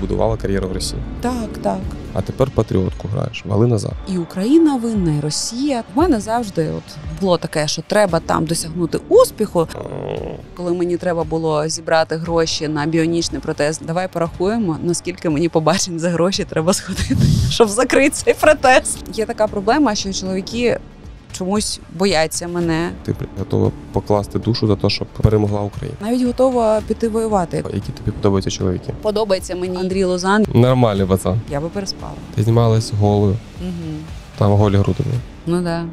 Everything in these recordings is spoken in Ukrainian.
будувала кар'єру в Росії. Так, так. А тепер патріотку граєш, вали назад. І Україна винна, і Росія. У мене завжди от було таке, що треба там досягнути успіху. Коли мені треба було зібрати гроші на біонічний протез, давай порахуємо, наскільки мені побачень за гроші треба сходити, щоб закрити цей протез. Є така проблема, що чоловіки чомусь бояться мене. Ти типу, готова покласти душу за те, щоб перемогла Україна. Навіть готова піти воювати. Які тобі подобаються чоловіки? Подобається мені Андрій Лозан. Нормальний пацан. Я би переспала. Ти знімалась голою. Угу. Там голі груди Ну так. Да.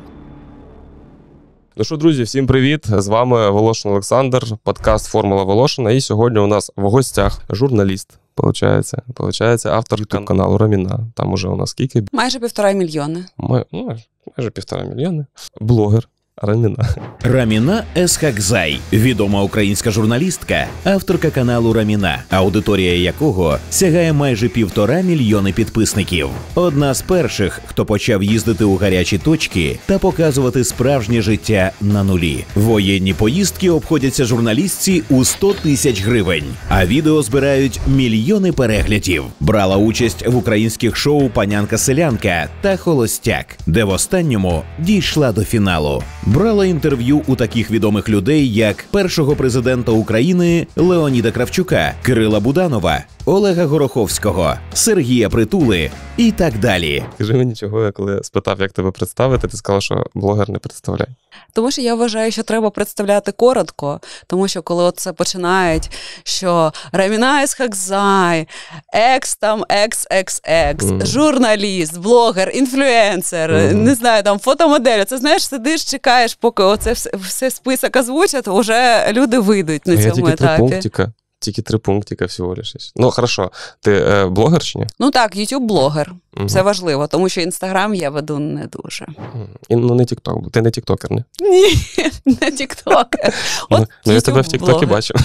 Ну що, друзі, всім привіт! З вами Волошин Олександр, подкаст Формула Волошина. І сьогодні у нас в гостях журналіст, Получається, Получається, автор каналу Роміна. Там уже у нас скільки? Майже півтора мільйони. Май... Ну, майже півтора мільйони. Блогер. Раміна Раміна Есхакзай, відома українська журналістка, авторка каналу Раміна, аудиторія якого сягає майже півтора мільйони підписників. Одна з перших, хто почав їздити у гарячі точки та показувати справжнє життя на нулі. Воєнні поїздки обходяться журналістці у 100 тисяч гривень, а відео збирають мільйони переглядів. Брала участь в українських шоу Панянка Селянка та Холостяк, де в останньому дійшла до фіналу брала інтерв'ю у таких відомих людей, як першого президента України Леоніда Кравчука, Кирила Буданова, Олега Гороховського, Сергія Притули і так далі. Скажи мені, чого я коли спитав, як тебе представити, ти сказала, що блогер не представляє. Тому що я вважаю, що треба представляти коротко, тому що коли це починають, що Рамінайс Хакзай, екс там, екс, екс, екс, журналіст, блогер, інфлюенсер, mm. не знаю, там фотомодель. Це знаєш, сидиш, чекаєш, поки оце все, все список озвучать, вже люди вийдуть на а цьому я тільки етапі. Три тільки три пунктика всього лише. Ну, хорошо, ти е, блогер чи ні? Ну так, youtube блогер угу. Це важливо, тому що інстаграм я веду не дуже. І, Ну, не тікток, ти не тіктокер, не? Ні, не тіктокер. Ну, от ну, я тебе в тіктокі бачив.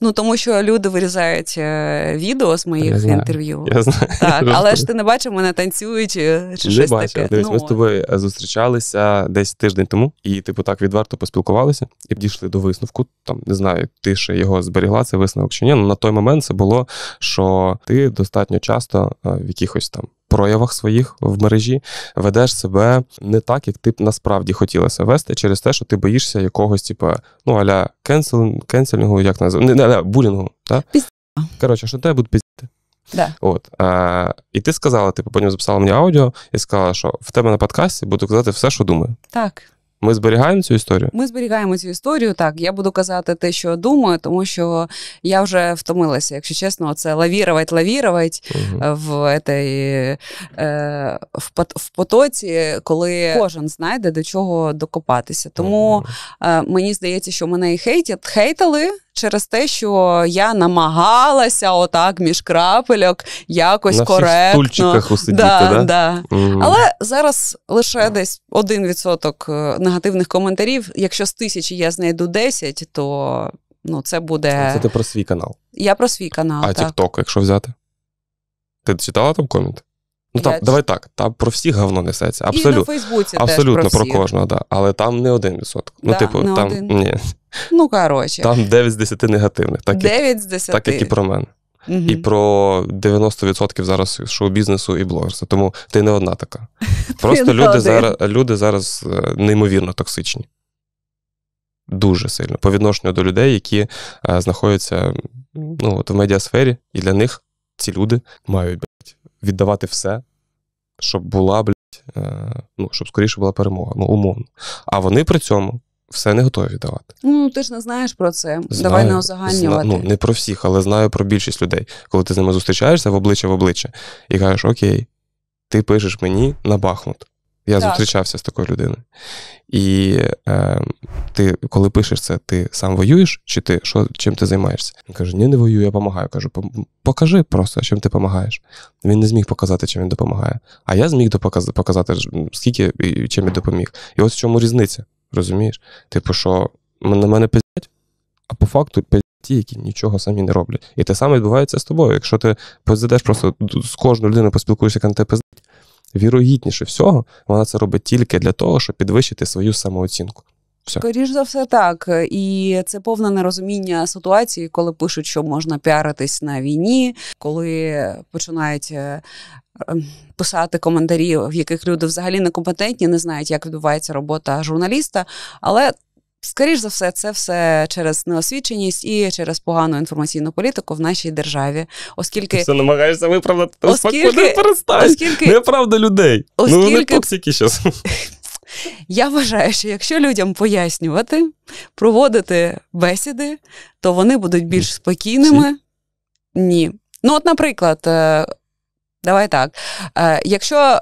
Ну, тому що люди вирізають е, відео з моїх я знаю, інтерв'ю. Я знаю. Так, Але ж ти не бачив мене танцюючи е, чи не щось бачу. таке. Дивись, ну, ми з тобою е, зустрічалися десь тиждень тому, і, типу, так відверто поспілкувалися і дійшли до висновку. Там не знаю, ти ще його зберігла, це висновок чи ні. Ну, на той момент це було, що ти достатньо часто е, в якихось там. Проявах своїх в мережі ведеш себе не так, як ти б насправді хотілося вести через те, що ти боїшся якогось, типу, ну аля кенселінгу, як називається, не, не, не, булінгу. Та? Коротше, що тебе будуть піздіти. Да. От. А, е, І ти сказала, типу, потім записала мені аудіо і сказала, що в тебе на подкасті буду казати все, що думаю. Так. Ми зберігаємо цю історію? Ми зберігаємо цю історію. Так, я буду казати те, що думаю, тому що я вже втомилася, якщо чесно, це лавірувати, лавірувати угу. Е, в этой, е, в в, потоці, коли кожен знайде до чого докопатися. Тому угу. е, мені здається, що мене і хейтять, хейтали через те, що я намагалася отак між крапельок якось На коректно. На стульчиках усидіти, да, да? Да. Угу. Але зараз лише десь один відсоток е, негативних коментарів. Якщо з тисячі я знайду 10, то ну, це буде. Це ти про свій канал. Я про свій канал. А так. TikTok, якщо взяти. Ти читала там комент? Ну там, давай так, там про всіх говно несеться. Абсолютно. І на Фейсбуці Абсолютно теж про, про кожного, да. але там не один відсоток. Ну, типу, не там один. ні. Ну, коротше. Там 9 з 10 негативних. Так, 9 з 10. Так, як і про мене. Угу. І про 90% зараз шоу-бізнесу і блогерства. Тому ти не одна така. Просто люди зараз, люди е, зараз неймовірно токсичні. Дуже сильно. По відношенню до людей, які е, знаходяться ну, от в медіасфері, і для них ці люди мають блядь, віддавати все, щоб була блядь, е, ну, щоб скоріше була перемога, ну, умовно. А вони при цьому все не готові давати. Ну ти ж не знаєш про це. Знаю, Давай не озагальнювати. Зна, ну не про всіх, але знаю про більшість людей. Коли ти з ними зустрічаєшся в обличчя в обличчя і кажеш, окей, ти пишеш мені на Бахмут. Я так. зустрічався з такою людиною. І е, ти, коли пишеш це, ти сам воюєш, чи ти що, чим ти займаєшся? Він каже, ні, не воюю, я допомагаю. Кажу, покажи просто, чим ти допомагаєш. Він не зміг показати, чим він допомагає. А я зміг показати, скільки і чим я допоміг. І ось в чому різниця. Розумієш? Типу, що на мене пиздять, а по факту пиздять ті, які нічого самі не роблять. І те саме відбувається з тобою. Якщо ти позадеш просто з кожною людиною поспілкуєшся, яка на тебе пиздить, вірогідніше всього, вона це робить тільки для того, щоб підвищити свою самооцінку. Все. Скоріш за все, так. І це повне нерозуміння ситуації, коли пишуть, що можна піаритись на війні, коли починають. Е, ем, писати коментарі, в яких люди взагалі некомпетентні, не знають, як відбувається робота журналіста. Але, скоріш за все, це все через неосвіченість і через погану інформаційну політику в нашій державі. Оскільки Ти намагаєшся виправдати, оскільки, оскільки, оскільки... неправда людей. Оскільки... Ну, вони токсики зараз. Я вважаю, що якщо людям пояснювати, проводити бесіди, то вони будуть більш спокійними. Ні. Ну, от, наприклад, е, давай так. Е, якщо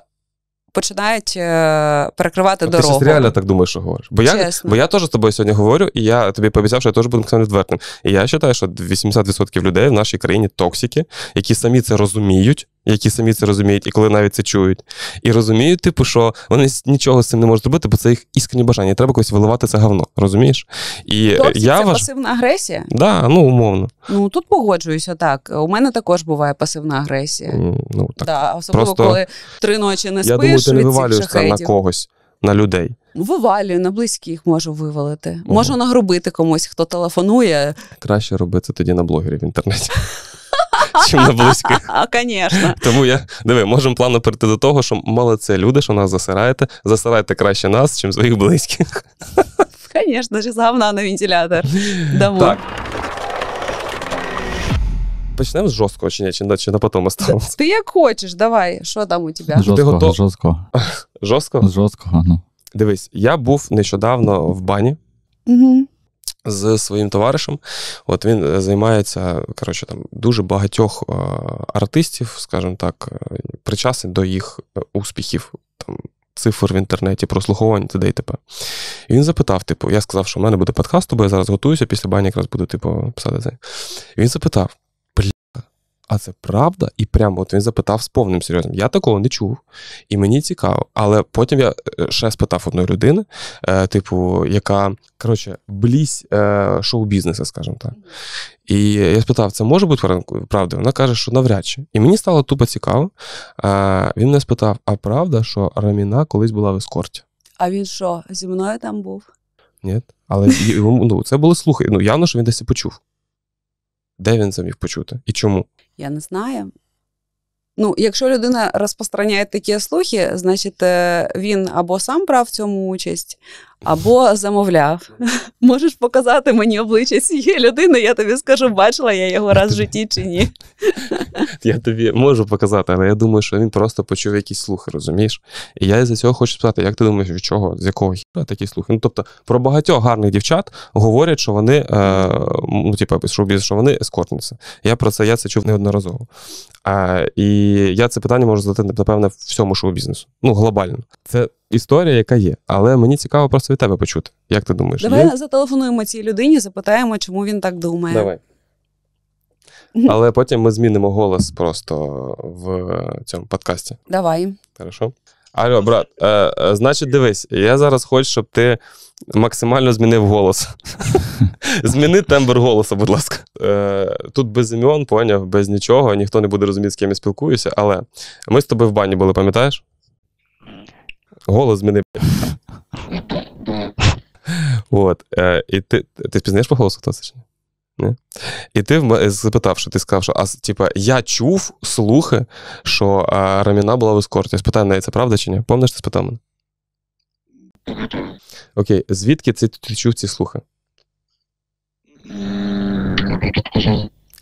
починають е, перекривати а ну, дорогу. Ти реально так думаєш, що говориш. Бо я бо я теж з тобою сьогодні говорю, і я тобі пообіцяв, що я теж буду максимально відвертим. І я вважаю, що 80% людей в нашій країні токсики, які самі це розуміють які самі це розуміють, і коли навіть це чують. І розуміють, типу, що вони нічого з цим не можуть зробити, бо це їх іскренні бажання. Треба когось виливати це говно, розумієш? І Тобто я це важ... пасивна агресія? Да, ну умовно. Ну тут погоджуюся так. У мене також буває пасивна агресія. ну, ну так. Да, Особливо Просто... коли три ночі не спиш. Я думаю, ти не вивалюєшся на когось, на людей. Вивалюю, на близьких можу вивалити. Угу. Можу нагрубити комусь, хто телефонує. Краще робити тоді на блогері в інтернеті. чим на близьких. А, Звісно. Тому я диви, можемо плавно перейти до того, що мало це люди, що нас засираєте. Засирайте краще нас, чим своїх близьких. Звісно, з говна на вентилятор. Домой. Так. Почнемо з жорсткого чи ні, чи, чи на потім осталось? Ти як хочеш, давай, що там у тебе? Жорсткого, жорсткого. Жорсткого? Жорсткого, ну. Дивись, я був нещодавно в бані. Угу з своїм товаришем. От він е, займається коротше, там дуже багатьох е, артистів, скажімо так, е, причасить до їх успіхів. Там, Цифр в інтернеті, прослуховань, т.д. і т.п. І він запитав, типу, я сказав, що в мене буде подкаст, бо я зараз готуюся, після бані якраз буду, типу, писати це. І він запитав: а це правда? І прямо от він запитав з повним серйозом. Я такого не чув, і мені цікаво. Але потім я е, ще спитав одної людини, е, типу, яка коротше, блізь е, шоу-бізнесу, скажімо так. І я спитав, це може бути правдою? Вона каже, що навряд чи. І мені стало тупо цікаво. Е, він мене спитав: а правда, що Раміна колись була в ескорті? А він що, зі мною там був? Ні, але ну, це були слухи. Ну явно, що він десь почув. Де він це міг почути? І чому? Я не знаю. Ну, якщо людина розпространяє такі слухи, значить е, він або сам брав в цьому участь, або замовляв, можеш показати мені обличчя цієї людини, я тобі скажу, бачила я його раз в житті чи ні. Я тобі можу показати, але я думаю, що він просто почув якісь слухи, розумієш? І я із цього хочу спитати, як ти думаєш, від чого, з якого хіба такі слухи? Ну, тобто, про багатьох гарних дівчат говорять, що вони, е, ну, типу, що вони ескортниці. Я про це я це чув неодноразово. Е, і я це питання можу задати, напевне, всьому шоу-бізнесу. Ну, глобально. Це історія, яка є. Але мені цікаво просто від тебе почути. Як ти думаєш? Давай є? зателефонуємо цій людині, запитаємо, чому він так думає. Давай. Але потім ми змінимо голос просто в цьому подкасті. Давай. Хорошо. Алло, брат, е, е значить, дивись, я зараз хочу, щоб ти максимально змінив голос. Зміни тембр голосу, будь ласка. Е, Тут без імен, поняв, без нічого, ніхто не буде розуміти, з ким я спілкуюся, але ми з тобою в бані були, пам'ятаєш? голос змінив. От. Е, і ти ти спізнаєш по голосу, хто це? ні? І ти е, запитав, що ти сказав, що а, типа, я чув слухи, що а, Раміна була в ескорті. Я неї, це правда чи ні? Пам'ятаєш, ти спитав мене? Окей, звідки ти, ти чув ці слухи?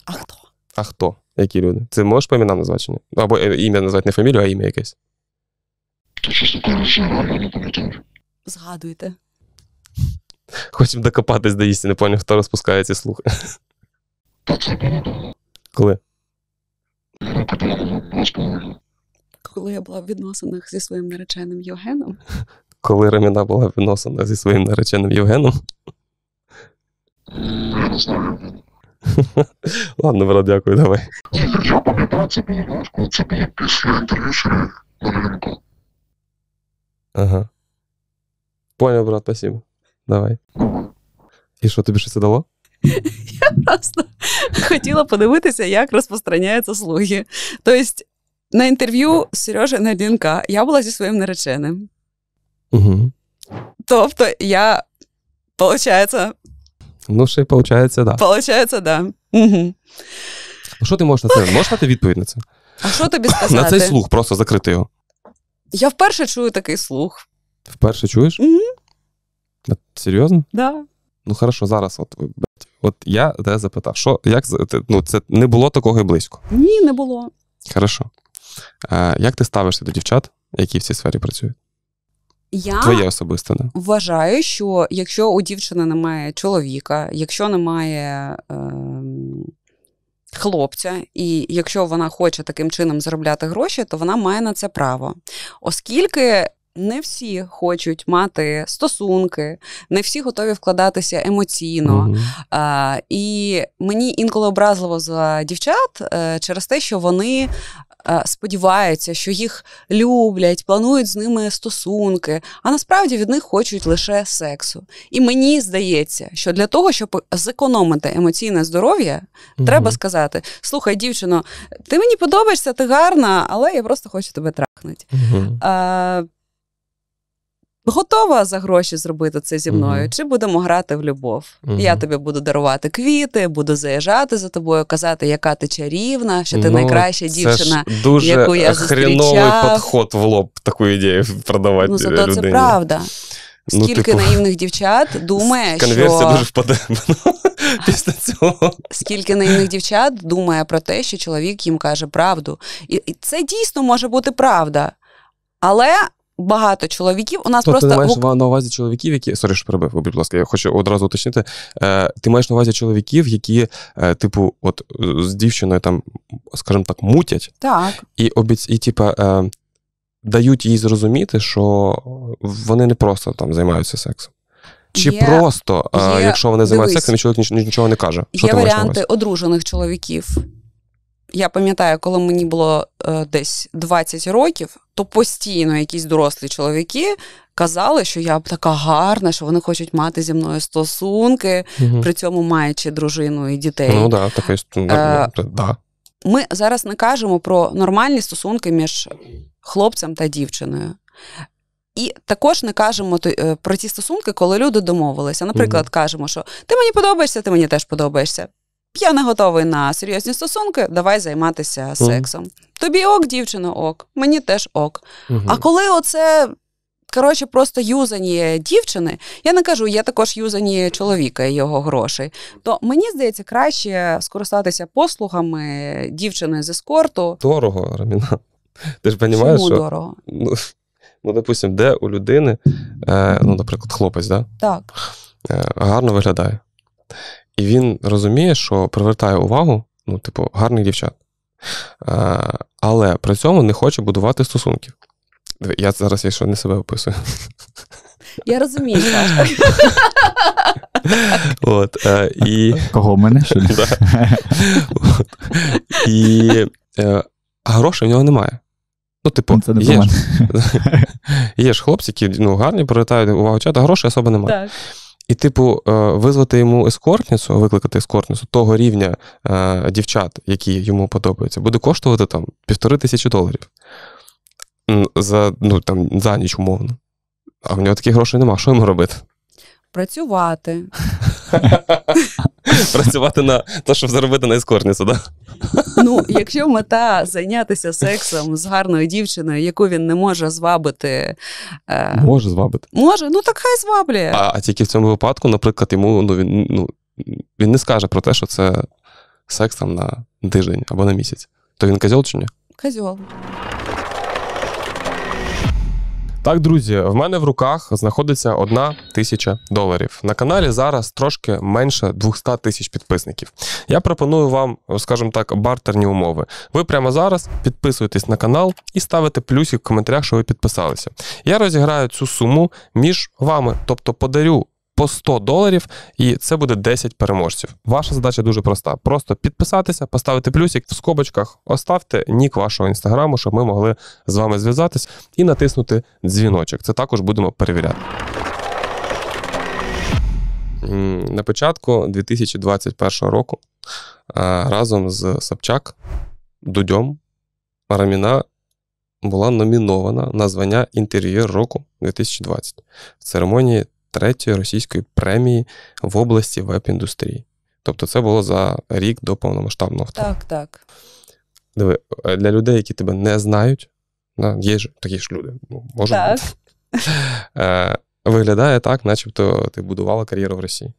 А хто? А хто? Які люди? Ти можеш по іменам назвати? Або е, ім'я назвати не фамілію, а ім'я якесь. Та, чесно кажучи, реально не пам'ятаю. Згадуйте. Хочемо докопатись до істини, поняв, хто розпускає ці слухи. Та це було давно. Коли? Роки ну, було ну. Коли я була в відносинах зі своїм нареченим Євгеном. Коли Раміна була в відносинах зі своїм нареченим Євгеном. Ну, я не знаю. Ладно, брат, дякую, давай. Я пам'ятаю, це було важко, це було після інтерв'ю Малинко. Ага. Понял, брат, спасибо. Давай. І що тобі щось це дало? Я просто хотіла подивитися, як розпространяються слуги. Тобто, на інтерв'ю Сережа Надінка я була зі своїм нареченим. Угу. Тобто, я, виходить. Ну, ще й виходить, так. Да. Получається, так. Да. Угу. Що ти можеш на це? Можеш дати відповідь на це? А що тобі сказати? На цей слух, просто закрити його. Я вперше чую такий слух. Вперше чуєш? Угу. Серйозно? Да. Ну, хорошо, зараз, от от я тебе запитав, що як ну, це не було такого і близько? Ні, не було. Хорошо. Е, Як ти ставишся до дівчат, які в цій сфері працюють? Я Твоє особисте, не? вважаю, що якщо у дівчини немає чоловіка, якщо немає. Е, хлопця, і якщо вона хоче таким чином заробляти гроші, то вона має на це право. Оскільки. Не всі хочуть мати стосунки, не всі готові вкладатися емоційно. Mm-hmm. А, І мені інколи образливо за дівчат а, е, через те, що вони Е, сподіваються, що їх люблять, планують з ними стосунки, а насправді від них хочуть лише сексу. І мені здається, що для того, щоб зекономити емоційне здоров'я, угу. треба сказати: слухай, дівчино, ти мені подобаєшся, ти гарна, але я просто хочу тебе трахнути. Угу. А, е, готова за гроші зробити це зі мною, mm чи будемо грати в любов? mm Я тобі буду дарувати квіти, буду заїжджати за тобою, казати, яка ти чарівна, що ти ну, найкраща дівчина, ж дуже яку я зустрічав. підход в лоб таку ідею продавати. Ну зато людині. це правда. Ну, Скільки ну, типу, наївних дівчат думає, конверсія що дуже впаде після цього. Скільки наївних дівчат думає про те, що чоловік їм каже правду, і це дійсно може бути правда. Але багато чоловіків. У нас То, тобто просто ти маєш в... на увазі чоловіків, які сорі, що перебив, будь ласка, я хочу одразу уточнити. Е, Ти маєш на увазі чоловіків, які, е, типу, от е, з дівчиною там, скажімо так, мутять, так і обіць, і типа. Е, Дають їй зрозуміти, що вони не просто там займаються сексом. Чи є, просто, е, є, якщо вони займаються сексом, і чоловік нічого не каже? Що є варіанти одружених чоловіків. Я пам'ятаю, коли мені було е, десь 20 років, то постійно якісь дорослі чоловіки казали, що я така гарна, що вони хочуть мати зі мною стосунки, угу. при цьому маючи дружину і дітей. Ну да, таке да. Ми зараз не кажемо про нормальні стосунки між хлопцем та дівчиною. І також не кажемо е, про ті стосунки, коли люди домовилися. Наприклад, кажемо, що ти мені подобаєшся, ти мені теж подобаєшся. Я не готовий на серйозні стосунки, давай займатися сексом. Тобі ок, дівчина, ок, мені теж ок. А коли оце. Коротше, просто юзані дівчини. Я не кажу, я також юзані чоловіка і його грошей. То мені здається, краще скористатися послугами дівчини з ескорту. Дорого, Раміна. Ти ж розумієш, Чому що... дорого? Ну, ну допустим, де у людини, е, ну, наприклад, хлопець, да? так? Е, гарно виглядає. І він розуміє, що привертає увагу, ну, типу, гарних дівчат. А, е, Але при цьому не хоче будувати стосунків. Я зараз, якщо не себе описую. Я розумію. От, е, і... Кого мене? І а е, грошей в нього немає. Ну, типу, ну, це не є, ж, є ж хлопці, які ну, гарні, привертають увагу чата, а грошей особо немає. Так. І, типу, е, визвати йому ескортницю, викликати ескортницю того рівня е, дівчат, які йому подобаються, буде коштувати там півтори тисячі доларів за ну, там, за ніч умовно. А в нього таких грошей нема. Що йому робити? Працювати. Працювати на те, щоб заробити найскорніше, так? Ну, якщо мета зайнятися сексом з гарною дівчиною, яку він не може звабити. Е, може звабити. Може, ну так хай зваблює. А, а тільки в цьому випадку, наприклад, йому ну, він ну, він не скаже про те, що це секс там на тиждень або на місяць. То він козьол чи ні? Козьол. Так, друзі, в мене в руках знаходиться одна тисяча доларів. На каналі зараз трошки менше 200 тисяч підписників. Я пропоную вам, скажімо так, бартерні умови. Ви прямо зараз підписуєтесь на канал і ставите плюсик в коментарях, що ви підписалися. Я розіграю цю суму між вами, тобто подарю по 100 доларів, і це буде 10 переможців. Ваша задача дуже проста: просто підписатися, поставити плюсик в скобочках, оставте нік вашого інстаграму, щоб ми могли з вами зв'язатись і натиснути дзвіночок. Це також будемо перевіряти. На початку 2021 року разом з Собчак Дудьом Раміна була номінована на звання інтер'єр року 2020 в церемонії третьої російської премії в області веб-індустрії. Тобто це було за рік до повномасштабного вторгнення. Так, так. Диви, е, для людей, які тебе не знають, є ж такі ж люди, ну, може так. бути. Е, виглядає так, начебто ти будувала кар'єру в Росії.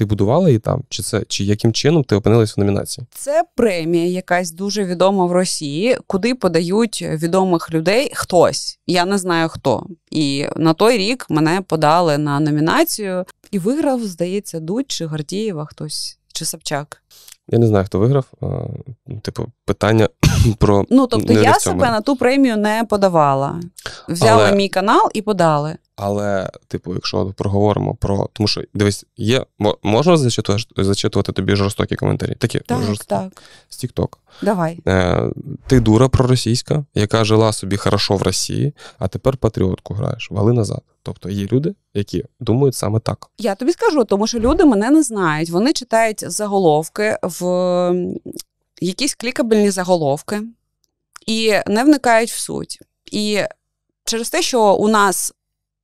Ти будувала її там? Чи це чи яким чином ти опинилась в номінації? Це премія, якась дуже відома в Росії, куди подають відомих людей хтось. Я не знаю хто. І на той рік мене подали на номінацію і виграв, здається, Дудь чи Гордієва хтось чи Собчак. Я не знаю, хто виграв. Типу, питання про ну тобто, я себе на ту премію не подавала. Взяли Але... мій канал і подали. Але, типу, якщо проговоримо про. Тому що дивись, є можна зачитувати, зачитувати тобі жорстокі коментарі? Такі так, ну, жорст... так. з Тікток. Давай. Е, Ти дура проросійська, яка жила собі хорошо в Росії, а тепер патріотку граєш. Вали назад. Тобто є люди, які думають саме так. Я тобі скажу, тому що люди мене не знають. Вони читають заголовки в якісь клікабельні заголовки і не вникають в суть. І через те, що у нас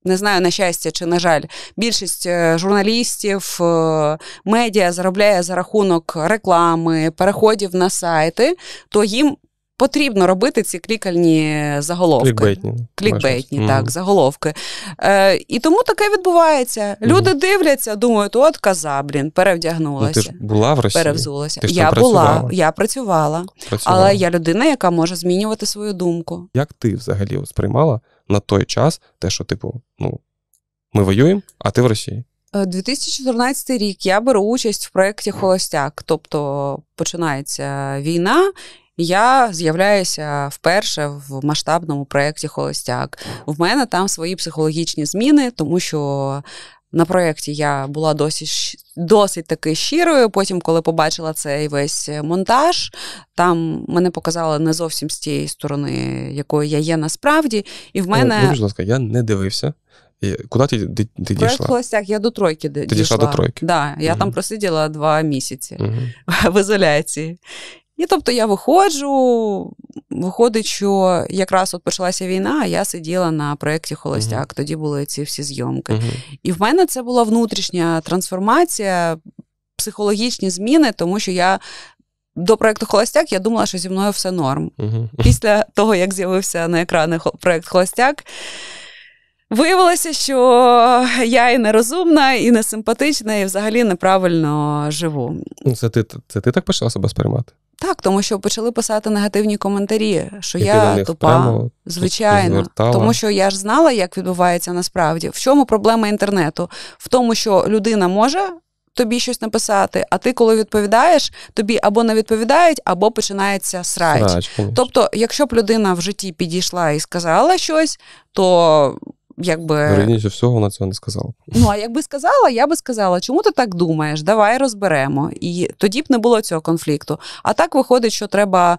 не знаю на щастя чи на жаль, більшість е, журналістів, е, медіа заробляє за рахунок реклами, переходів на сайти, то їм. Потрібно робити ці клікальні заголовки. Клікбейтні, Клікбейтні, mm. так, заголовки. Е, І тому таке відбувається. Люди mm. дивляться, думають, от каза, блін, перевдягнулася. Ну, ти ж була в Росії? Перевзулася. Ти ж я працювала. була, я працювала, працювала, але я людина, яка може змінювати свою думку. Як ти взагалі сприймала на той час те, що, типу, ну, ми воюємо, а ти в Росії. 2014 е, рік я беру участь в проєкті Холостяк. Тобто починається війна. Я з'являюся вперше в масштабному проєкті Холостяк. В мене там свої психологічні зміни, тому що на проєкті я була досить досить таки щирою. Потім, коли побачила цей весь е, монтаж, там мене показали не зовсім з тієї сторони, якою я є насправді. І в ну, мене. будь ласка, я не дивився. Куди ти ти, ти дійшла? холостяк, я до тройки ти дійшла. дійшла до тройки? Да, Я угу. там просиділа два місяці угу. в ізоляції. І тобто я виходжу, виходить, що якраз от почалася війна, а я сиділа на проєкті Холостяк. Uh-huh. Тоді були ці всі зйомки. Uh-huh. І в мене це була внутрішня трансформація, психологічні зміни, тому що я. До проєкту Холостяк я думала, що зі мною все норм. Uh-huh. Після того, як з'явився на екрани проєкт Холостяк, виявилося, що я і нерозумна, і несимпатична, і взагалі неправильно живу. Ну, це ти це ти так почала себе сприймати? Так, тому що почали писати негативні коментарі, що я тупа, звичайно, тому що я ж знала, як відбувається насправді. В чому проблема інтернету? В тому, що людина може. Тобі щось написати, а ти, коли відповідаєш, тобі або не відповідають, або починається срач. срач тобто, якщо б людина в житті підійшла і сказала щось, то якби. Верніше всього, вона цього не сказала. Ну, а якби сказала, я би сказала, чому ти так думаєш? Давай розберемо. І тоді б не було цього конфлікту. А так виходить, що треба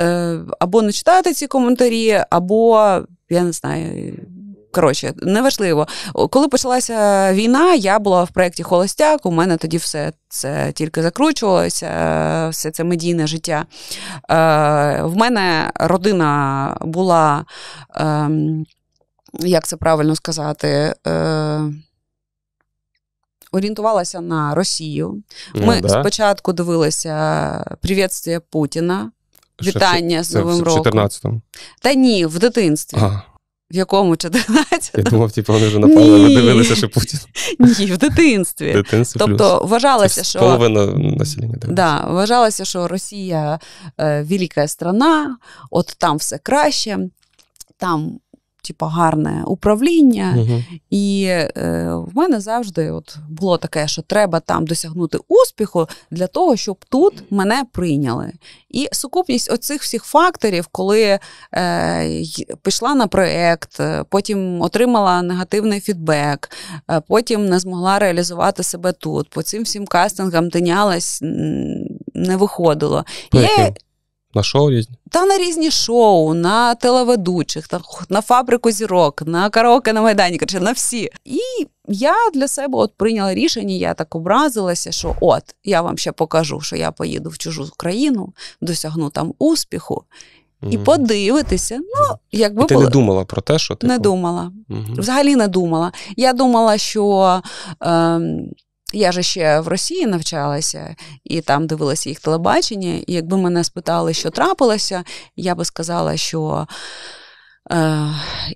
е, або не читати ці коментарі, або я не знаю. Коротше, неважливо. Коли почалася війна, я була в проєкті Холостяк. У мене тоді все це тільки закручувалося, все це медійне життя. Е, в мене родина була ем, як це правильно сказати, Е, орієнтувалася на Росію. Ну Ми ну, да. спочатку дивилися «Привітствія Путіна. Вітання з Новим роком. В 14-му? Та ні, в дитинстві. Ага. В якому 14? Я думав, типу, вони вже напевно не дивилися, що Путін. Ні, в дитинстві. дитинстві тобто плюс. Тобто вважалося, що половина населення да, вважалося, що Росія е, велика страна, от там все краще, там типу, гарне управління. Угу. І е, в мене завжди от було таке, що треба там досягнути успіху для того, щоб тут мене прийняли. І сукупність оцих всіх факторів, коли е, пішла на проєкт, е, потім отримала негативний фідбек, е, потім не змогла реалізувати себе тут. По цим всім кастингам тинялась, не виходило. Є на шоу різні? Та на різні шоу, на телеведучих, на фабрику зірок, на караоке на майдані, коротше, на всі. І я для себе от прийняла рішення, я так образилася, що от я вам ще покажу, що я поїду в чужу країну, досягну там успіху. І mm-hmm. подивитися. Ну, якби Ти були... не думала про те, що ти. Не типу? думала. Mm-hmm. Взагалі не думала. Я думала, що е, я ж ще в Росії навчалася і там дивилася їх телебачення. І якби мене спитали, що трапилося, я би сказала, що е,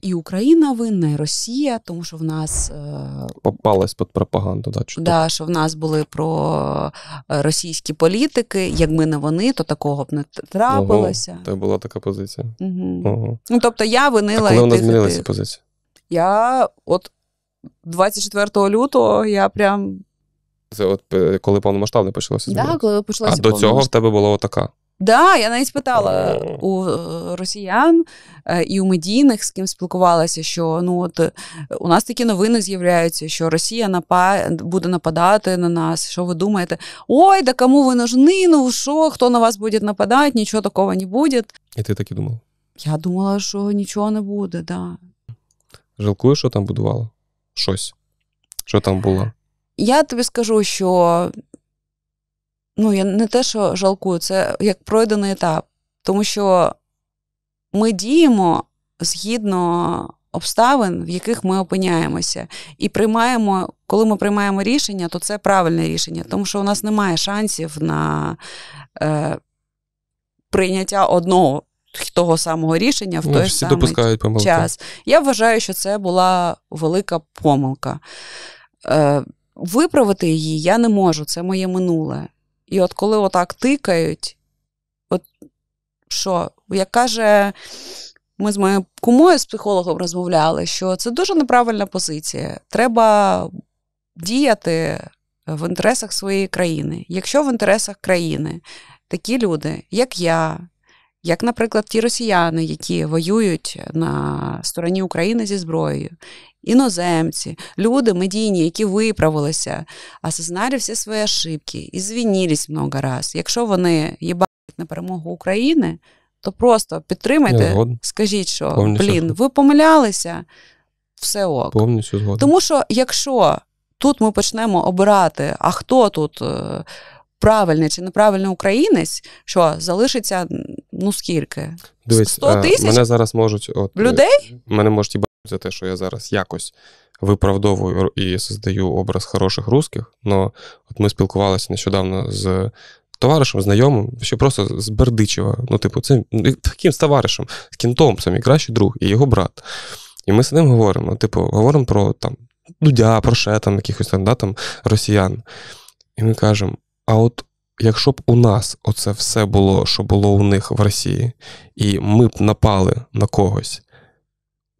і Україна винна, і Росія, тому що в нас е, попалась під пропаганду. Да, чи да, що в нас були про російські політики. Якби не вони, то такого б не трапилося. Ого, Це була така позиція. Угу. Ого. Ну тобто я винила. і вона змінилася позиція? Я от 24 лютого я прям. Це от е, коли повномасштабне почалося зміна? коли почалося. А до цього в тебе була отака. Да, я навіть спитала у е, росіян е, і у медійних, з ким спілкувалася, що ну от у нас такі новини з'являються, що Росія напа... буде нападати на нас. Що ви думаєте? Ой, да кому ви нужны, ну що, хто на вас буде нападати, нічого такого не буде. І ти так і думала? Я думала, що нічого не буде, да. Жалкую, що там будувало? Щось. Що там було? Я тобі скажу, що ну, я не те, що жалкую, це як пройдений етап, тому що ми діємо згідно обставин, в яких ми опиняємося, і приймаємо, коли ми приймаємо рішення, то це правильне рішення, тому що у нас немає шансів на е, прийняття одного. Того самого рішення в ну, той всі самий час. Я вважаю, що це була велика помилка. Е, Виправити її я не можу, це моє минуле. І от коли отак тикають, от що, як каже, ми з моєю кумою, з психологом розмовляли, що це дуже неправильна позиція. Треба діяти в інтересах своєї країни. Якщо в інтересах країни такі люди, як я, як, наприклад, ті росіяни, які воюють на стороні України зі зброєю, іноземці, люди медійні, які виправилися, осознали всі свої ошибки і звінились много раз. Якщо вони їбать на перемогу України, то просто підтримайте, скажіть, що Повністю блін, згоден. ви помилялися, все ок. Повністю згоден. Тому що якщо тут ми почнемо обирати, а хто тут. Е, правильний чи неправильний українець, що залишиться ну скільки? Дивись, 100 е, тисяч мене зараз можуть от е, людей. Мене можуть за те, що я зараз якось виправдовую і создаю образ хороших русських. Но от ми спілкувалися нещодавно з товаришем, знайомим, що просто з Бердичева. Ну, типу, це таким з товаришем, з кінтом, це мій кращий друг і його брат. І ми з ним говоримо, типу, говоримо про там Дудя, про ще там якихось там, да, там росіян. І ми кажемо: а от. Якщо б у нас оце все було, що було у них в Росії, і ми б напали на когось,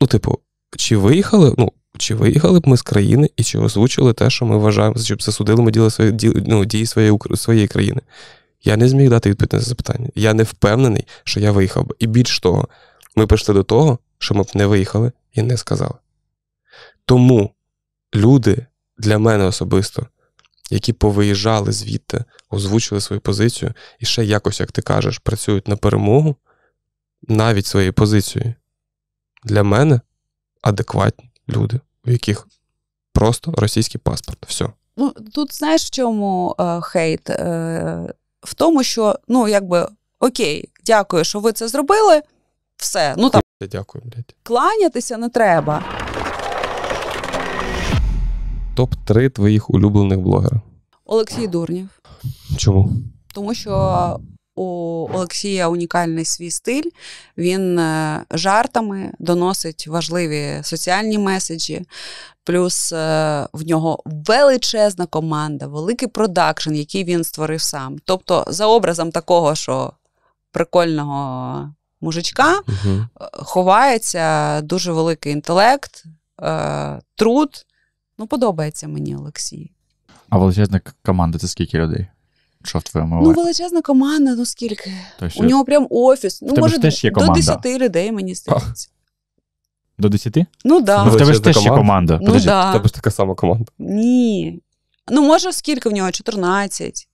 ну, типу, чи виїхали, ну. Чи виїхали б ми з країни і чи озвучили те, що ми вважаємо, щоб засудили ми діли свої ді, ну, дії своєї своєї країни? Я не зміг дати відповідь на це запитання. Я не впевнений, що я виїхав би. І більш того, ми прийшли до того, що ми б не виїхали і не сказали. Тому люди для мене особисто, які повиїжджали звідти, озвучили свою позицію і ще якось, як ти кажеш, працюють на перемогу навіть своєю позицією. Для мене адекватні люди, у яких просто російський паспорт. Все. Ну тут знаєш в чому е, хейт? Е, В тому, що ну якби окей, дякую, що ви це зробили. Все, ну там дякую, блядь. кланятися не треба. Топ 3 твоїх улюблених блогера. Олексій Дурнів. Чому? Тому що у Олексія унікальний свій стиль. Він е, жартами доносить важливі соціальні меседжі. Плюс е, в нього величезна команда, великий продакшн, який він створив сам. Тобто, за образом такого, що прикольного мужичка угу. ховається дуже великий інтелект, труд. Ну, подобається мені Олексій. А величезна команда це скільки людей? що в твоєму Ну, величезна команда, ну скільки? Тож, У нього прям офіс. Ну, може, теж є до 10 людей, мені здається. До 10? Ну да. Ну, в тебе ж теж є команда. Ну, Подожди, да. в тебе ж така сама команда. Ні. Ну, може, скільки в нього? 14.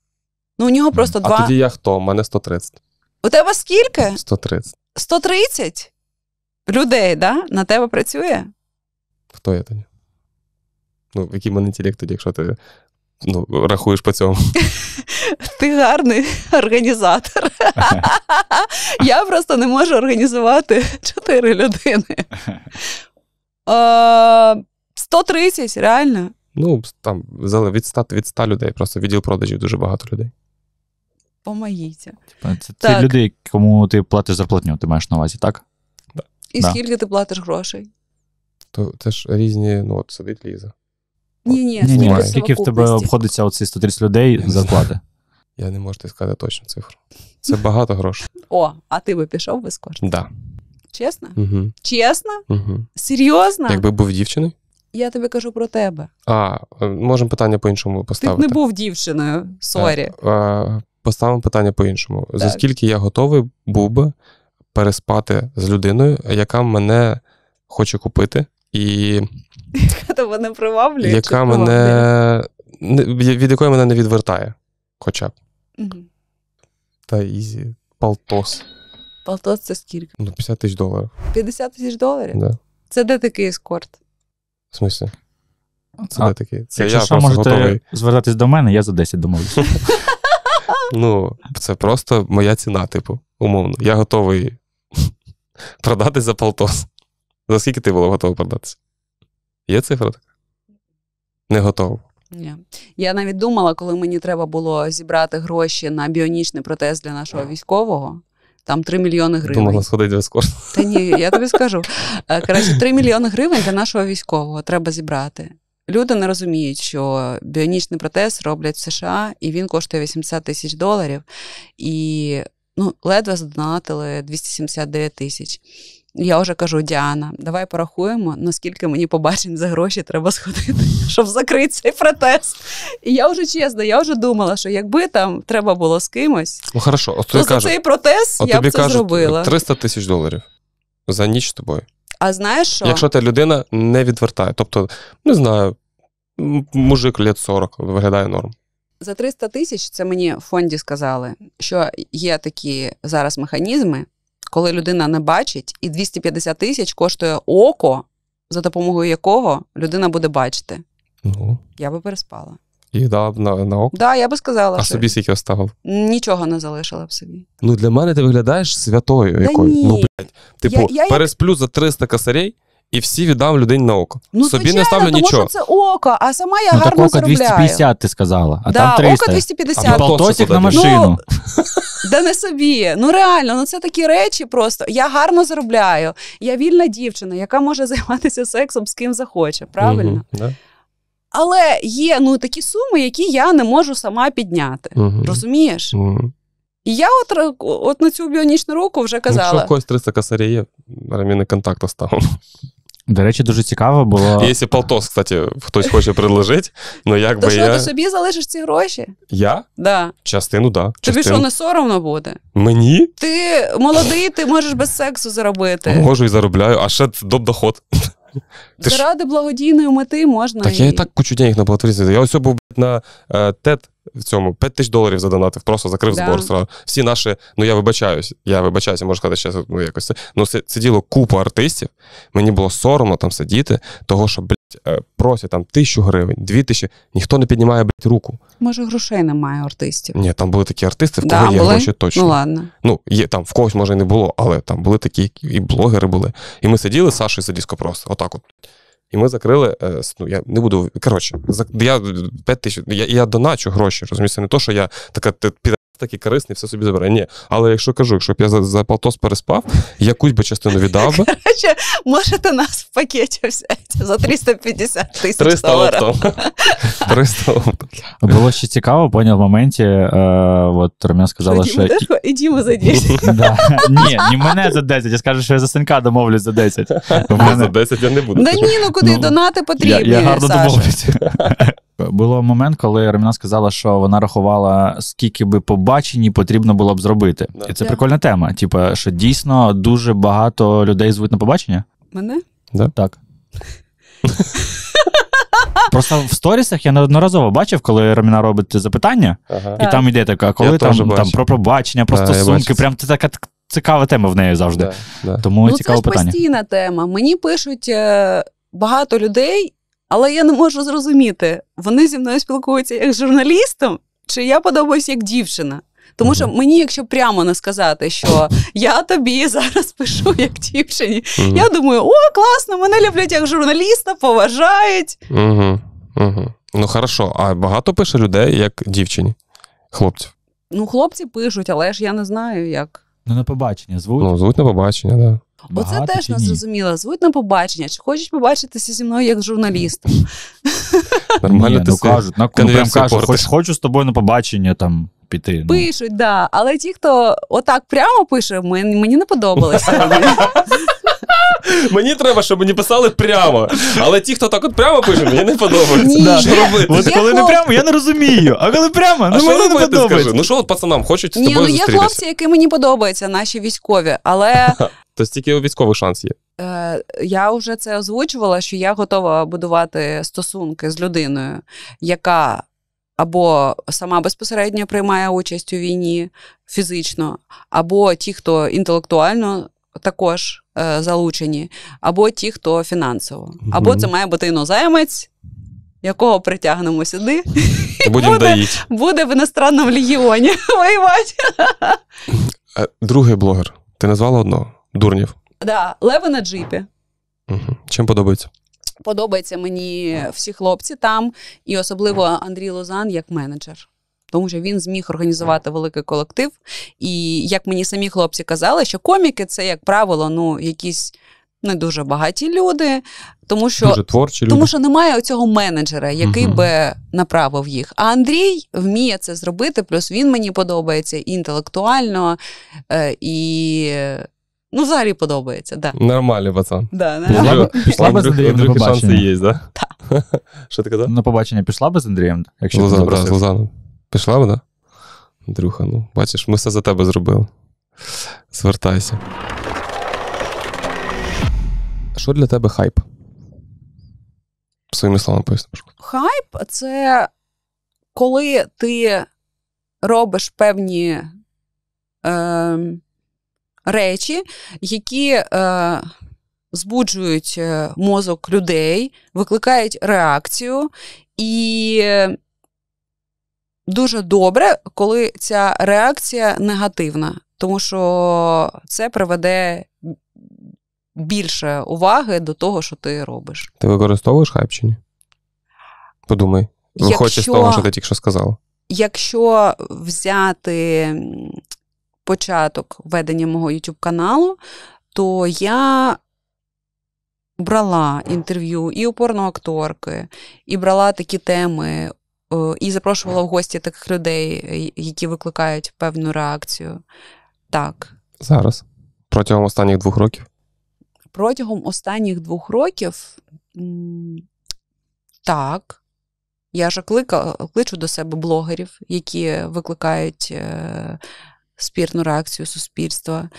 Ну, у нього просто два. А тоді я хто? У мене 130. У тебе скільки? 130. 130 людей, да? На тебе працює? Хто я тоді? Ну, який в мене інтелект тоді, якщо ти ну, рахуєш по цьому. Ти гарний організатор. Я просто не можу організувати чотири людини. 130, реально. Ну, там від 100 від 100 людей, просто відділ продажів дуже багато людей. Помогіться. Це, це люди, кому ти платиш зарплатню, ти маєш на увазі, так? Да. І да. скільки ти платиш грошей? То це ж різні ну, от сидить Ліза. Ні, ні, Ні, ні. Скільки в тебе обходиться оці 130 людей зарплати? Я не можу тобі сказати точну цифру. Це багато грошей. О, а ти би пішов без коштів? Да. Чесно? Угу. Чесно? Угу. Серйозно? Якби був дівчиною? Я тобі кажу про тебе. А, е, можемо питання по-іншому поставити. Ти б не був дівчиною, сорі. А, а, поставимо питання по-іншому. Так. За скільки я готовий був би переспати з людиною, яка мене хоче купити, і мене приваблює, яка мене від якої мене не відвертає, хоча б. Угу. Та ізі. Палтос. Палтос це скільки? Ну, 50 тисяч доларів. 50 тисяч доларів? Да. Це де такий ескорт? В смислі? Це а, де такий? Це якщо я що, можете готовий. звертатись до мене, я за 10 домовлюся. Ну, це просто моя ціна, типу, умовно. Я готовий продати за полтос. За скільки ти була готова продатися? Є цифра така? Не готова. Я навіть думала, коли мені треба було зібрати гроші на біонічний протез для нашого військового. Там 3 мільйони гривень. Думала сходити без кошту. Та ні, я тобі скажу. Е, коротше, 3 мільйони гривень для нашого військового треба зібрати. Люди не розуміють, що біонічний протез роблять в США, і він коштує 80 тисяч доларів. І ну, ледве здонатили 279 тисяч. Я вже кажу, Діана, давай порахуємо, наскільки мені побачень за гроші треба сходити, щоб закрити цей протез. І я вже чесно, я вже думала, що якби там треба було з кимось, ну, хорошо. От то за кажуть, цей протез от я б це кажуть, зробила. 300 тисяч доларів за ніч з тобою. А знаєш що? Якщо та людина не відвертає, тобто, не знаю, мужик літ 40 виглядає норм. За 300 тисяч це мені в фонді сказали, що є такі зараз механізми коли людина не бачить, і 250 тисяч коштує око, за допомогою якого людина буде бачити. Ну. Я би переспала. І да, на на око? Да, я би сказала. А що собі скільки оставив? Нічого не залишила б собі. Ну для мене ти виглядаєш святою якою. Ну, ні. Ну, блядь. Типу, я, я, пересплю за 300 косарей і всі віддам людей на око. Ну, Собі звичайно, не ставлю тому, нічого. що це око, а сама я Ну, так око заробляю. 250, ти сказала, а Да, там 300. око 250. А Полтосик на машину. Ну, да не собі. Ну реально, ну це такі речі просто. Я гарно заробляю. Я вільна дівчина, яка може займатися сексом з ким захоче, правильно? Мгм, да. Але є ну такі суми, які я не можу сама підняти. Мгм. Розумієш? Мгм. І я от, от на цю біонічну руку вже ну, Якщо казала. в когось 300 косарів є, ремінний контакту оставимо. До речі, дуже цікаво було. Якщо Полтос, кстати, хтось хоче предложити, ну як би. я... ти собі залишиш ці гроші? Я? Да. Частину, да. Тобі що не соромно буде? Мені? Ти молодий, ти можеш без сексу заробити. Можу і заробляю, а ще доп доход. Заради благодійної мети можна. Так я і так кучу денег на благотворительність. Я ось був на тет. В цьому 5 тисяч доларів задонатив, просто закрив да. збор. Сразу. Всі наші, ну я вибачаюсь, я вибачаюся, можу сказати, що ну якось це. Ну, сиділо купу артистів. Мені було соромно там сидіти, того що, блядь, е, просять там тисячу гривень, дві тисячі, ніхто не піднімає блядь, руку. Може, грошей немає артистів. Ні, там були такі артисти, в кого да, є були? гроші точно. Ну ладно. Ну, є там в когось може і не було, але там були такі, і блогери були. І ми сиділи з Сашою Садіско просто, отак от. І ми закрили. Е, ну, Я не буду коротше, я 5 тисяч. Я я доначу гроші. розумієш, не то, що я така такий корисний, все собі забирає. Ні, але якщо кажу, якщо б я за, за полтос переспав, якусь би частину віддав би. Короче, можете нас в пакеті взяти за 350 тисяч 300 доларів. Було ще цікаво, поняв в моменті, е, от Ром'ян сказала, що... І Діма за 10. Да. Ні, не мене за 10, я скажу, що я за Сенька домовлюсь за 10. В мене... За 10 я не буду. Да ні, ну куди, ну, донати потрібні, Я, гарно домовлюсь. Було момент, коли Роміна сказала, що вона рахувала, скільки би побачені потрібно було б зробити. Да. І це да. прикольна тема. Типу, що дійсно дуже багато людей звуть на побачення? Мене? Да. Так. Просто в сторісах я неодноразово бачив, коли Роміна робить запитання, ага. і там йде така, коли там там про пробачення, про стосунки. Прям це така цікава тема в неї завжди. Да, Тому ну, цікаве питання. Це постійна тема. Мені пишуть е, багато людей. Але я не можу зрозуміти, вони зі мною спілкуються як журналістом, чи я подобаюсь як дівчина. Тому що мені, якщо прямо не сказати, що я тобі зараз пишу як дівчині, mm-hmm. я думаю, о, класно, мене люблять як журналіста, поважають. Mm-hmm. Mm-hmm. Ну хорошо, а багато пише людей як дівчині, хлопців. Ну, хлопці пишуть, але ж я не знаю як. Ну, на побачення звуть. Ну, звуть на побачення, так. Да. Багато Оце теж не зрозуміло. Звуть на побачення. Чи хочеш побачитися зі мною як журналістом? Нормально ну ти кажуть, ну, прям кажуть, хоч хочу з тобою на побачення там піти. Ну. Пишуть, так. Але ті, хто отак прямо пише, мені не подобалося. Мені треба, щоб мені писали прямо. Але ті, хто так от прямо пише, мені не подобається. Що робити? От коли не прямо, я не розумію. А коли прямо, ну мені не подобається. Ну що от пацанам хочуть з Ні, ну є хлопці, які мені подобаються, наші військові, але Тобто тільки військових шанс є. Е, я вже це озвучувала, що я готова будувати стосунки з людиною, яка або сама безпосередньо приймає участь у війні фізично, або ті, хто інтелектуально також е, залучені, або ті, хто фінансово, або це має бути іноземець, якого притягнемо сюди. Будем буде, доїть. буде в іностранному легіоні воювати. Е, другий блогер. Ти назвала одного? Дурнів. Да, Леви на джипі. Угу. Чим подобається? Подобається мені всі хлопці там, і особливо Андрій Лозан як менеджер тому що він зміг організувати великий колектив. І як мені самі хлопці казали, що коміки це, як правило, ну якісь. Не дуже багаті люди, тому що дуже творчі тому, що немає оцього менеджера, який uh-huh. би направив їх. А Андрій вміє це зробити. Плюс він мені подобається інтелектуально е, і ну, взагалі подобається. Да. Нормальний пацан. Да, ну, Пішла, пішла без Андрія шанси є, да? Що ти казав? На побачення пішла без Андрієм, якщо Лозан, з Лозаном. Пішла вона? Андрюха, ну бачиш, ми все за тебе зробили. Звертайся. Що для тебе хайп? Своїми словами поясниш. Хайп це коли ти робиш певні е, речі, які е, збуджують е, мозок людей, викликають реакцію і дуже добре, коли ця реакція негативна, тому що це приведе більше уваги до того, що ти робиш. Ти використовуєш хайп чи ні? Подумай, виходячи з того, що ти тільки що сказала. Якщо взяти початок ведення мого YouTube каналу, то я брала інтерв'ю і у порноакторки, і брала такі теми Е, і запрошувала в гості таких людей, е, які викликають певну реакцію. Так. Зараз. Протягом останніх двох років? Протягом останніх двох років. Так. Я ж кликала, кличу до себе блогерів, які викликають е, спірну реакцію суспільства.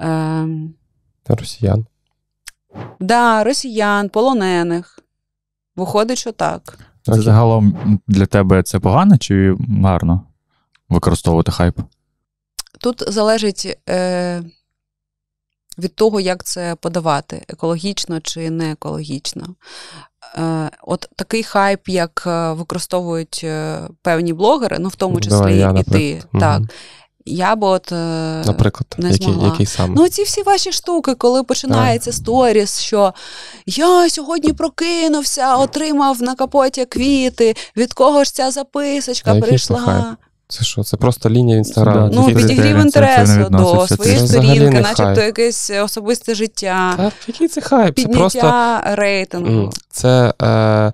Е, Росіян. Да, росіян, полонених. Виходить, що так. Це загалом для тебе це погано чи гарно використовувати хайп? Тут залежить е, від того, як це подавати, екологічно чи не екологічно. Е, От такий хайп, як е, використовують е, певні блогери, ну в тому ну, числі Давай, я, і ти. Угу. Так, я б от е, наприклад, не який, змогла. який саме? Ну, ці всі ваші штуки, коли починається сторіс, що я сьогодні прокинувся, отримав на капоті квіти, від кого ж ця записочка а прийшла. Це що, це просто лінія інстаграму? Ну, відігрів інтересу до своєї сторінки, начебто якесь особисте життя. Та, який це хайп? Підняття це просто... рейтингу. Це е,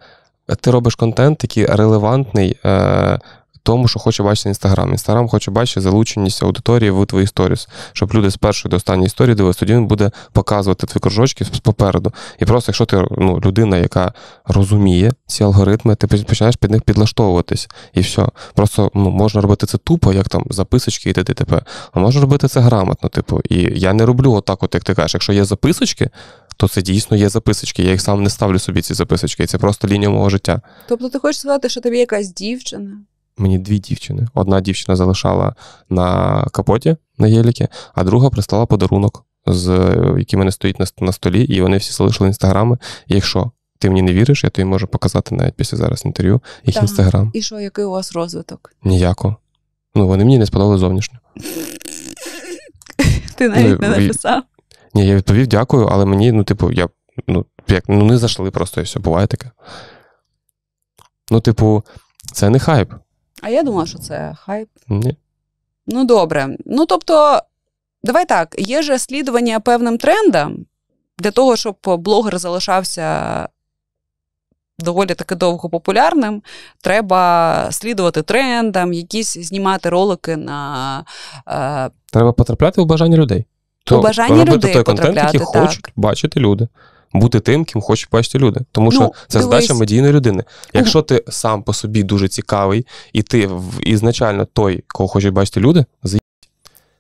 ти робиш контент, який релевантний е, тому, що хоче бачити Інстаграм. Інстаграм хоче бачити залученість аудиторії в твої сторіс, щоб люди з першої до останньої історії дивились, тоді він буде показувати твої кружочки попереду. І просто, якщо ти ну, людина, яка розуміє ці алгоритми, ти починаєш під них підлаштовуватись і все. Просто ну, можна робити це тупо, як там записочки і т.д. А можна робити це грамотно, типу. І я не роблю отак, от як ти кажеш, якщо є записочки. То це дійсно є записочки. Я їх сам не ставлю собі ці записочки, це просто лінія мого життя. Тобто, ти хочеш сказати, що тобі якась дівчина мені дві дівчини. Одна дівчина залишала на капоті на єліки, а друга прислала подарунок, з який мене стоїть на, на столі, і вони всі залишили інстаграми. якщо ти мені не віриш, я тобі можу показати навіть після зараз інтерв'ю їх так. інстаграм. І що, який у вас розвиток? Ніяко. Ну вони мені не сподобали зовнішньо. Ти навіть ну, не написав. Ні, я відповів, дякую, але мені, ну, типу, я ну, як, ну не зайшли просто і все, буває таке. Ну, типу, це не хайп. А я думала, що це хайп. Ні. Ну, добре. Ну, тобто, давай так, є ж слідування певним трендам для того, щоб блогер залишався доволі таки довго популярним. Треба слідувати трендам, якісь знімати ролики на. Е... Треба потрапляти в бажання людей. У бажання людей той потрапляти, контент, який так. хочуть бачити люди бути тим, ким хочуть бачити люди. Тому що ну, це дивись. задача медійної людини. Якщо ти сам по собі дуже цікавий, і ти ізначально той, кого хочуть бачити люди, заїдь.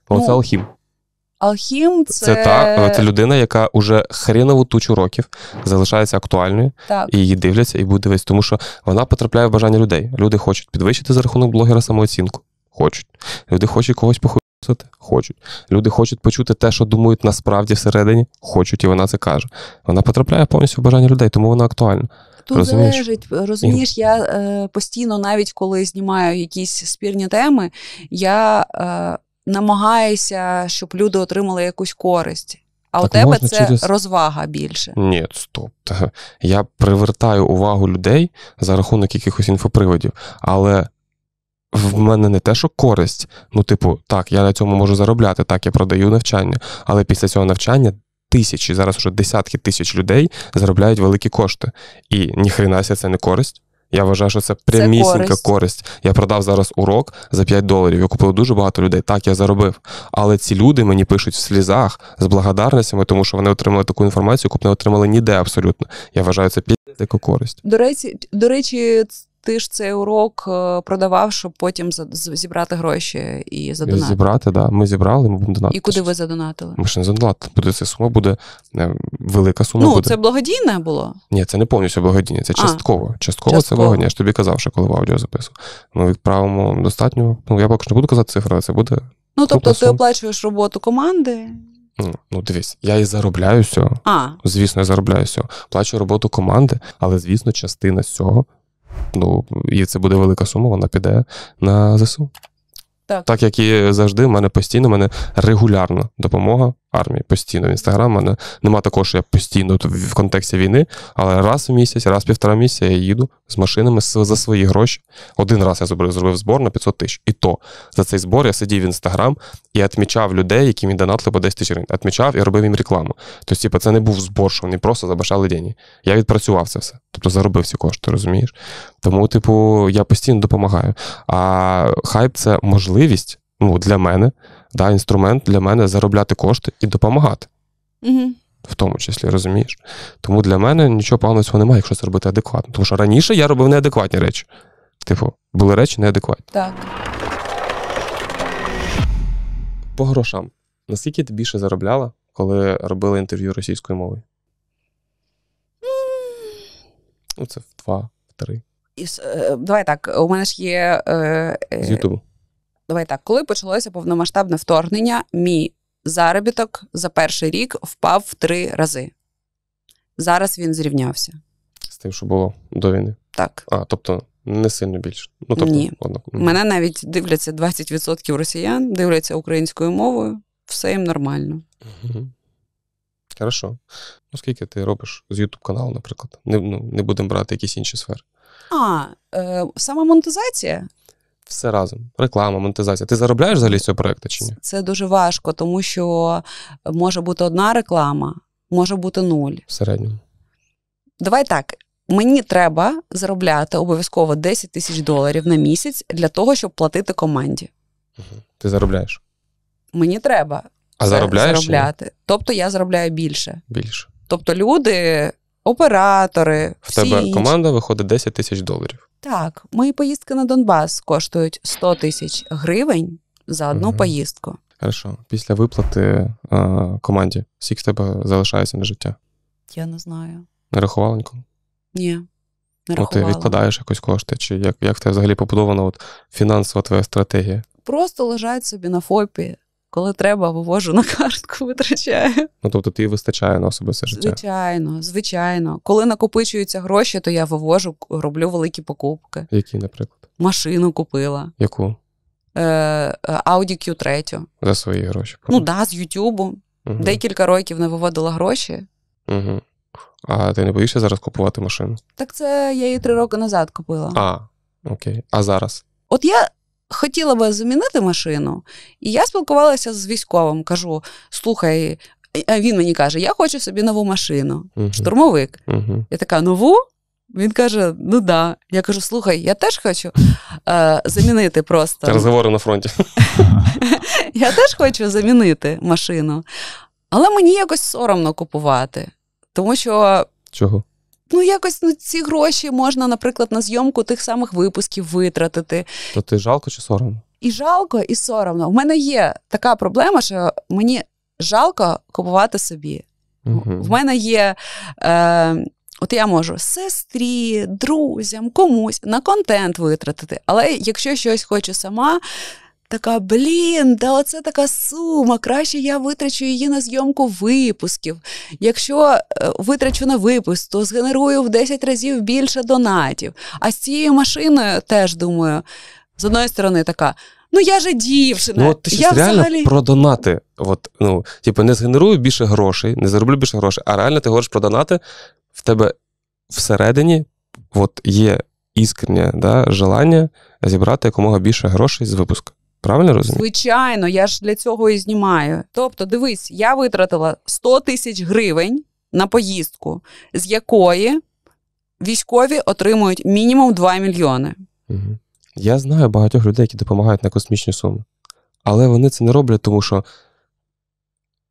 Бо ну. це алхім. Алхім це... це та це людина, яка уже хренову тучу років залишається актуальною так. і її дивляться і буде дивитися, тому що вона потрапляє в бажання людей. Люди хочуть підвищити за рахунок блогера самооцінку. Хочуть. Люди хочуть когось поховати. Хочуть. Люди хочуть почути те, що думають насправді всередині, хочуть, і вона це каже. Вона потрапляє повністю в бажання людей, тому вона актуальна. Тут розумієш? залежить, розумієш, я е, постійно, навіть коли знімаю якісь спірні теми, я е, намагаюся, щоб люди отримали якусь користь. А так у тебе це через... розвага більше. Ні, стоп. Я привертаю увагу людей за рахунок якихось інфоприводів, але в мене не те, що користь. Ну, типу, так, я на цьому можу заробляти, так, я продаю навчання, але після цього навчання. Тисячі, зараз вже десятки тисяч людей заробляють великі кошти. І ніхренася це не користь. Я вважаю, що це прямісінька це користь. користь. Я продав зараз урок за 5 доларів. Я купив дуже багато людей. Так, я заробив. Але ці люди мені пишуть в слізах з благодарностями, тому що вони отримали таку інформацію, яку б не отримали ніде абсолютно. Я вважаю це підлітку користь. До речі, до речі, ти ж цей урок е, продавав, щоб потім зібрати гроші і задонатити. Зібрати, да. Ми зібрали, ми будемо донатити. І куди ви задонатили? Ми ж не задонатили. це сума буде е, велика сума. Ну, буде. це благодійне було? Ні, це не повністю благодійне, це частково. А, частково це благодійне. Я ж тобі казав, що коли в аудіо записував. Ми ну, відправимо достатньо. Ну, я поки що не буду казати цифри, але це буде. Ну, тобто, сума. ти оплачуєш роботу команди. Ну, ну, дивись, я і заробляю з А. Звісно, я заробляю з Плачу роботу команди, але звісно, частина з цього ну, і це буде велика сума, вона піде на ЗСУ. Так, так як і завжди, в мене постійно, в мене регулярна допомога армії постійно в інстаграм. мене нема такого, що я постійно в контексті війни, але раз в місяць, раз в півтора місяця я їду з машинами за свої гроші. Один раз я зробив збор на 500 тисяч. І то за цей збор я сидів в інстаграм і відмічав людей, які мені донатили по 10 тисяч гривень. Отмічав і робив їм рекламу. Тобто, типу, це не був збор, що вони просто забажали деньги. Я відпрацював це все. Тобто заробив ці кошти, розумієш? Тому, типу, я постійно допомагаю. А хайп це можливість ну, для мене, да, інструмент для мене заробляти кошти і допомагати. Угу. В тому числі, розумієш? Тому для мене нічого поганого цього немає, якщо це робити адекватно. Тому що раніше я робив неадекватні речі. Типу, були речі неадекватні. Так. По грошам. Наскільки ти більше заробляла, коли робила інтерв'ю російською мовою? Ну, це в два, в три. Е, давай так, у мене ж є. Е, З Ютубу. Давай так, коли почалося повномасштабне вторгнення, мій заробіток за перший рік впав в три рази. Зараз він зрівнявся. З тим, що було до війни. Так. А, тобто не сильно більше. Ну, тобто, Ні. Ладно. Мене навіть дивляться 20% росіян, дивляться українською мовою, все їм нормально. Угу. Хорошо. Ну, скільки ти робиш з YouTube каналу, наприклад? Не ну, не будемо брати якісь інші сфери. А, е, сама монетизація? все разом. Реклама, монетизація. Ти заробляєш взагалі з цього проекту чи ні? Це дуже важко, тому що може бути одна реклама, може бути нуль. В середньому. Давай так. Мені треба заробляти обов'язково 10 тисяч доларів на місяць для того, щоб платити команді. Ти заробляєш? Мені треба. А заробляєш? заробляти. Тобто я заробляю більше. Більше. Тобто люди оператори. В всі тебе інші. команда виходить 10 тисяч доларів. Так, мої поїздки на Донбас коштують 100 тисяч гривень за одну угу. поїздку. Хорошо. Після виплати а, е, команді, скільки з тебе залишається на життя? Я не знаю. Не рахувала нікому? Ні. не рахувала. От Ти відкладаєш якось кошти, чи як як в тебе взагалі побудована от фінансова твоя стратегія? Просто лежать собі на фопі коли треба, вивожу на картку, витрачаю. Ну тобто ти вистачає на особисте життя. Звичайно, звичайно. Коли накопичуються гроші, то я вивожу, роблю великі покупки. Які, наприклад? Машину купила. Яку? Е, е, Audi Q3. За свої гроші. Ну так, да, з Ютубу. Угу. Декілька років не виводила гроші. Угу. А ти не боїшся зараз купувати машину? Так це я її три роки назад купила. А, окей. А зараз? От я хотіла би замінити машину, і я спілкувалася з військовим. Кажу: слухай, він мені каже, я хочу собі нову машину, uh-huh. штурмовик. Uh-huh. Я така, нову? Він каже: ну да. Я кажу: слухай, я теж хочу е, замінити просто. Це розговори на фронті. Я теж хочу замінити машину, але мені якось соромно купувати, тому що. Чого? ну якось ну, ці гроші можна, наприклад, на зйомку тих самих випусків витратити. То ти жалко чи соромно? І жалко, і соромно. У мене є така проблема, що мені жалко купувати собі. Угу. В мене є. Е, От я можу сестрі, друзям, комусь на контент витратити. Але якщо щось хочу сама, Така блін, та оце така сума. Краще я витрачу її на зйомку випусків. Якщо е, витрачу на випуск, то згенерую в 10 разів більше донатів. А з цією машиною теж думаю, з одної сторони, така. Ну, я же дівчина. Ну, от ти я реально взагалі... про донати. От, ну, Типу, не згенерую більше грошей, не зароблю більше грошей, а реально ти говориш про донати, в тебе всередині от, є іскреннє да, желання зібрати якомога більше грошей з випуску. Правильно розумію? Звичайно, я ж для цього і знімаю. Тобто, дивись, я витратила 100 тисяч гривень на поїздку, з якої військові отримують мінімум 2 мільйони. Угу. Я знаю багатьох людей, які допомагають на космічні суми. Але вони це не роблять, тому що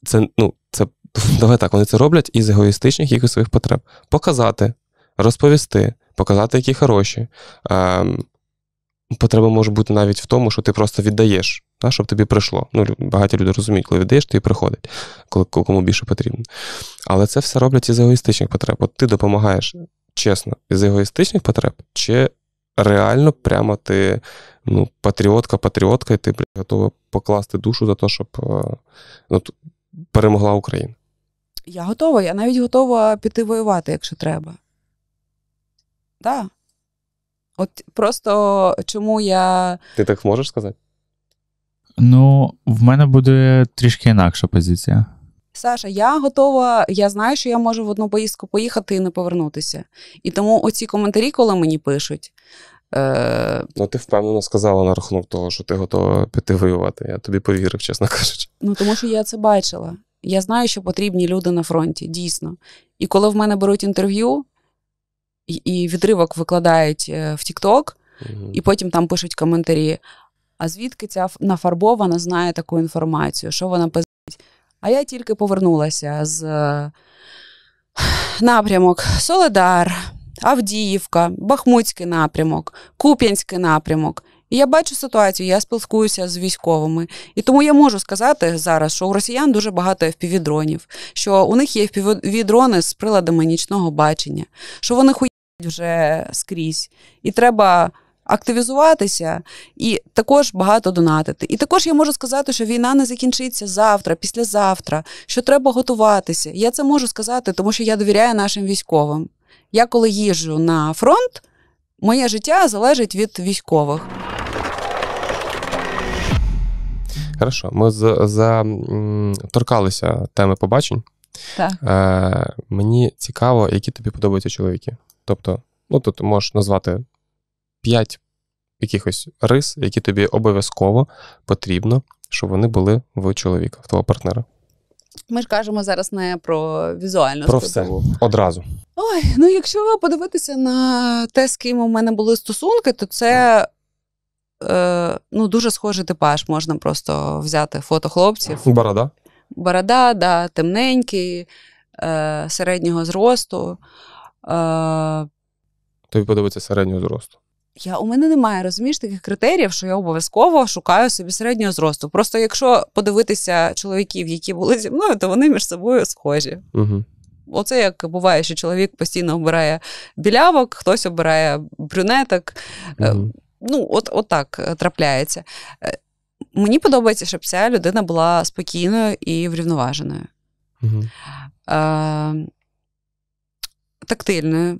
це, ну, це давай так, вони це роблять із егоїстичних якихось своїх потреб. Показати, розповісти, показати, які хороші. Ем, потреба може бути навіть в тому, що ти просто віддаєш, та, щоб тобі прийшло. Ну, багаті люди розуміють, коли віддаєш, і приходить, коли кому більше потрібно. Але це все роблять із егоїстичних потреб. От ти допомагаєш чесно, із егоїстичних потреб, чи реально прямо ти ну, патріотка-патріотка, і ти готова покласти душу за те, щоб е, ну, перемогла Україна. Я готова, я навіть готова піти воювати, якщо треба. Так. Да. От просто чому я. Ти так можеш сказати? Ну, в мене буде трішки інакша позиція. Саша, я готова, я знаю, що я можу в одну поїздку поїхати і не повернутися. І тому оці коментарі, коли мені пишуть. Е... Ну, ти впевнено сказала на рахунок того, що ти готова піти воювати. Я тобі повірив, чесно кажучи. Ну, тому що я це бачила. Я знаю, що потрібні люди на фронті, дійсно. І коли в мене беруть інтерв'ю, і відривок викладають е, в Тікток, і потім там пишуть коментарі. А звідки ця нафарбована знає таку інформацію? Що вона пиздить? А я тільки повернулася з е, напрямок Соледар, Авдіївка, Бахмутський напрямок, Куп'янський напрямок. І я бачу ситуацію, я спілкуюся з військовими. І тому я можу сказати зараз, що у росіян дуже багато fpv що у них є впівдрони з приладами нічного бачення, що вони хуй вже скрізь, і треба активізуватися, і також багато донатити. І також я можу сказати, що війна не закінчиться завтра, післязавтра, що треба готуватися. Я це можу сказати, тому що я довіряю нашим військовим. Я коли їжджу на фронт, моє життя залежить від військових. Хорошо, ми заторкалися теми побачень. Так. Е, Мені цікаво, які тобі подобаються чоловіки. Тобто, ну тут можеш назвати 5 якихось рис, які тобі обов'язково потрібно, щоб вони були в чоловіка, в твого партнера. Ми ж кажемо зараз не про візуальну Про все одразу. Ой, ну якщо подивитися на те, з ким у мене були стосунки, то це е, ну, дуже схожий типаж. Можна просто взяти фото хлопців. Борода. Борода, да, темненький, е, середнього зросту. Е, Тобі подобається середнього зросту. Я у мене немає розумієш таких критеріїв, що я обов'язково шукаю собі середнього зросту. Просто якщо подивитися чоловіків, які були зі мною, то вони між собою схожі. Угу. Оце як буває, що чоловік постійно обирає білявок, хтось обирає брюнеток. Угу. Ну, от, от так е, трапляється. Е, мені подобається, щоб ця людина була спокійною і врівноваженою. Угу тактильною.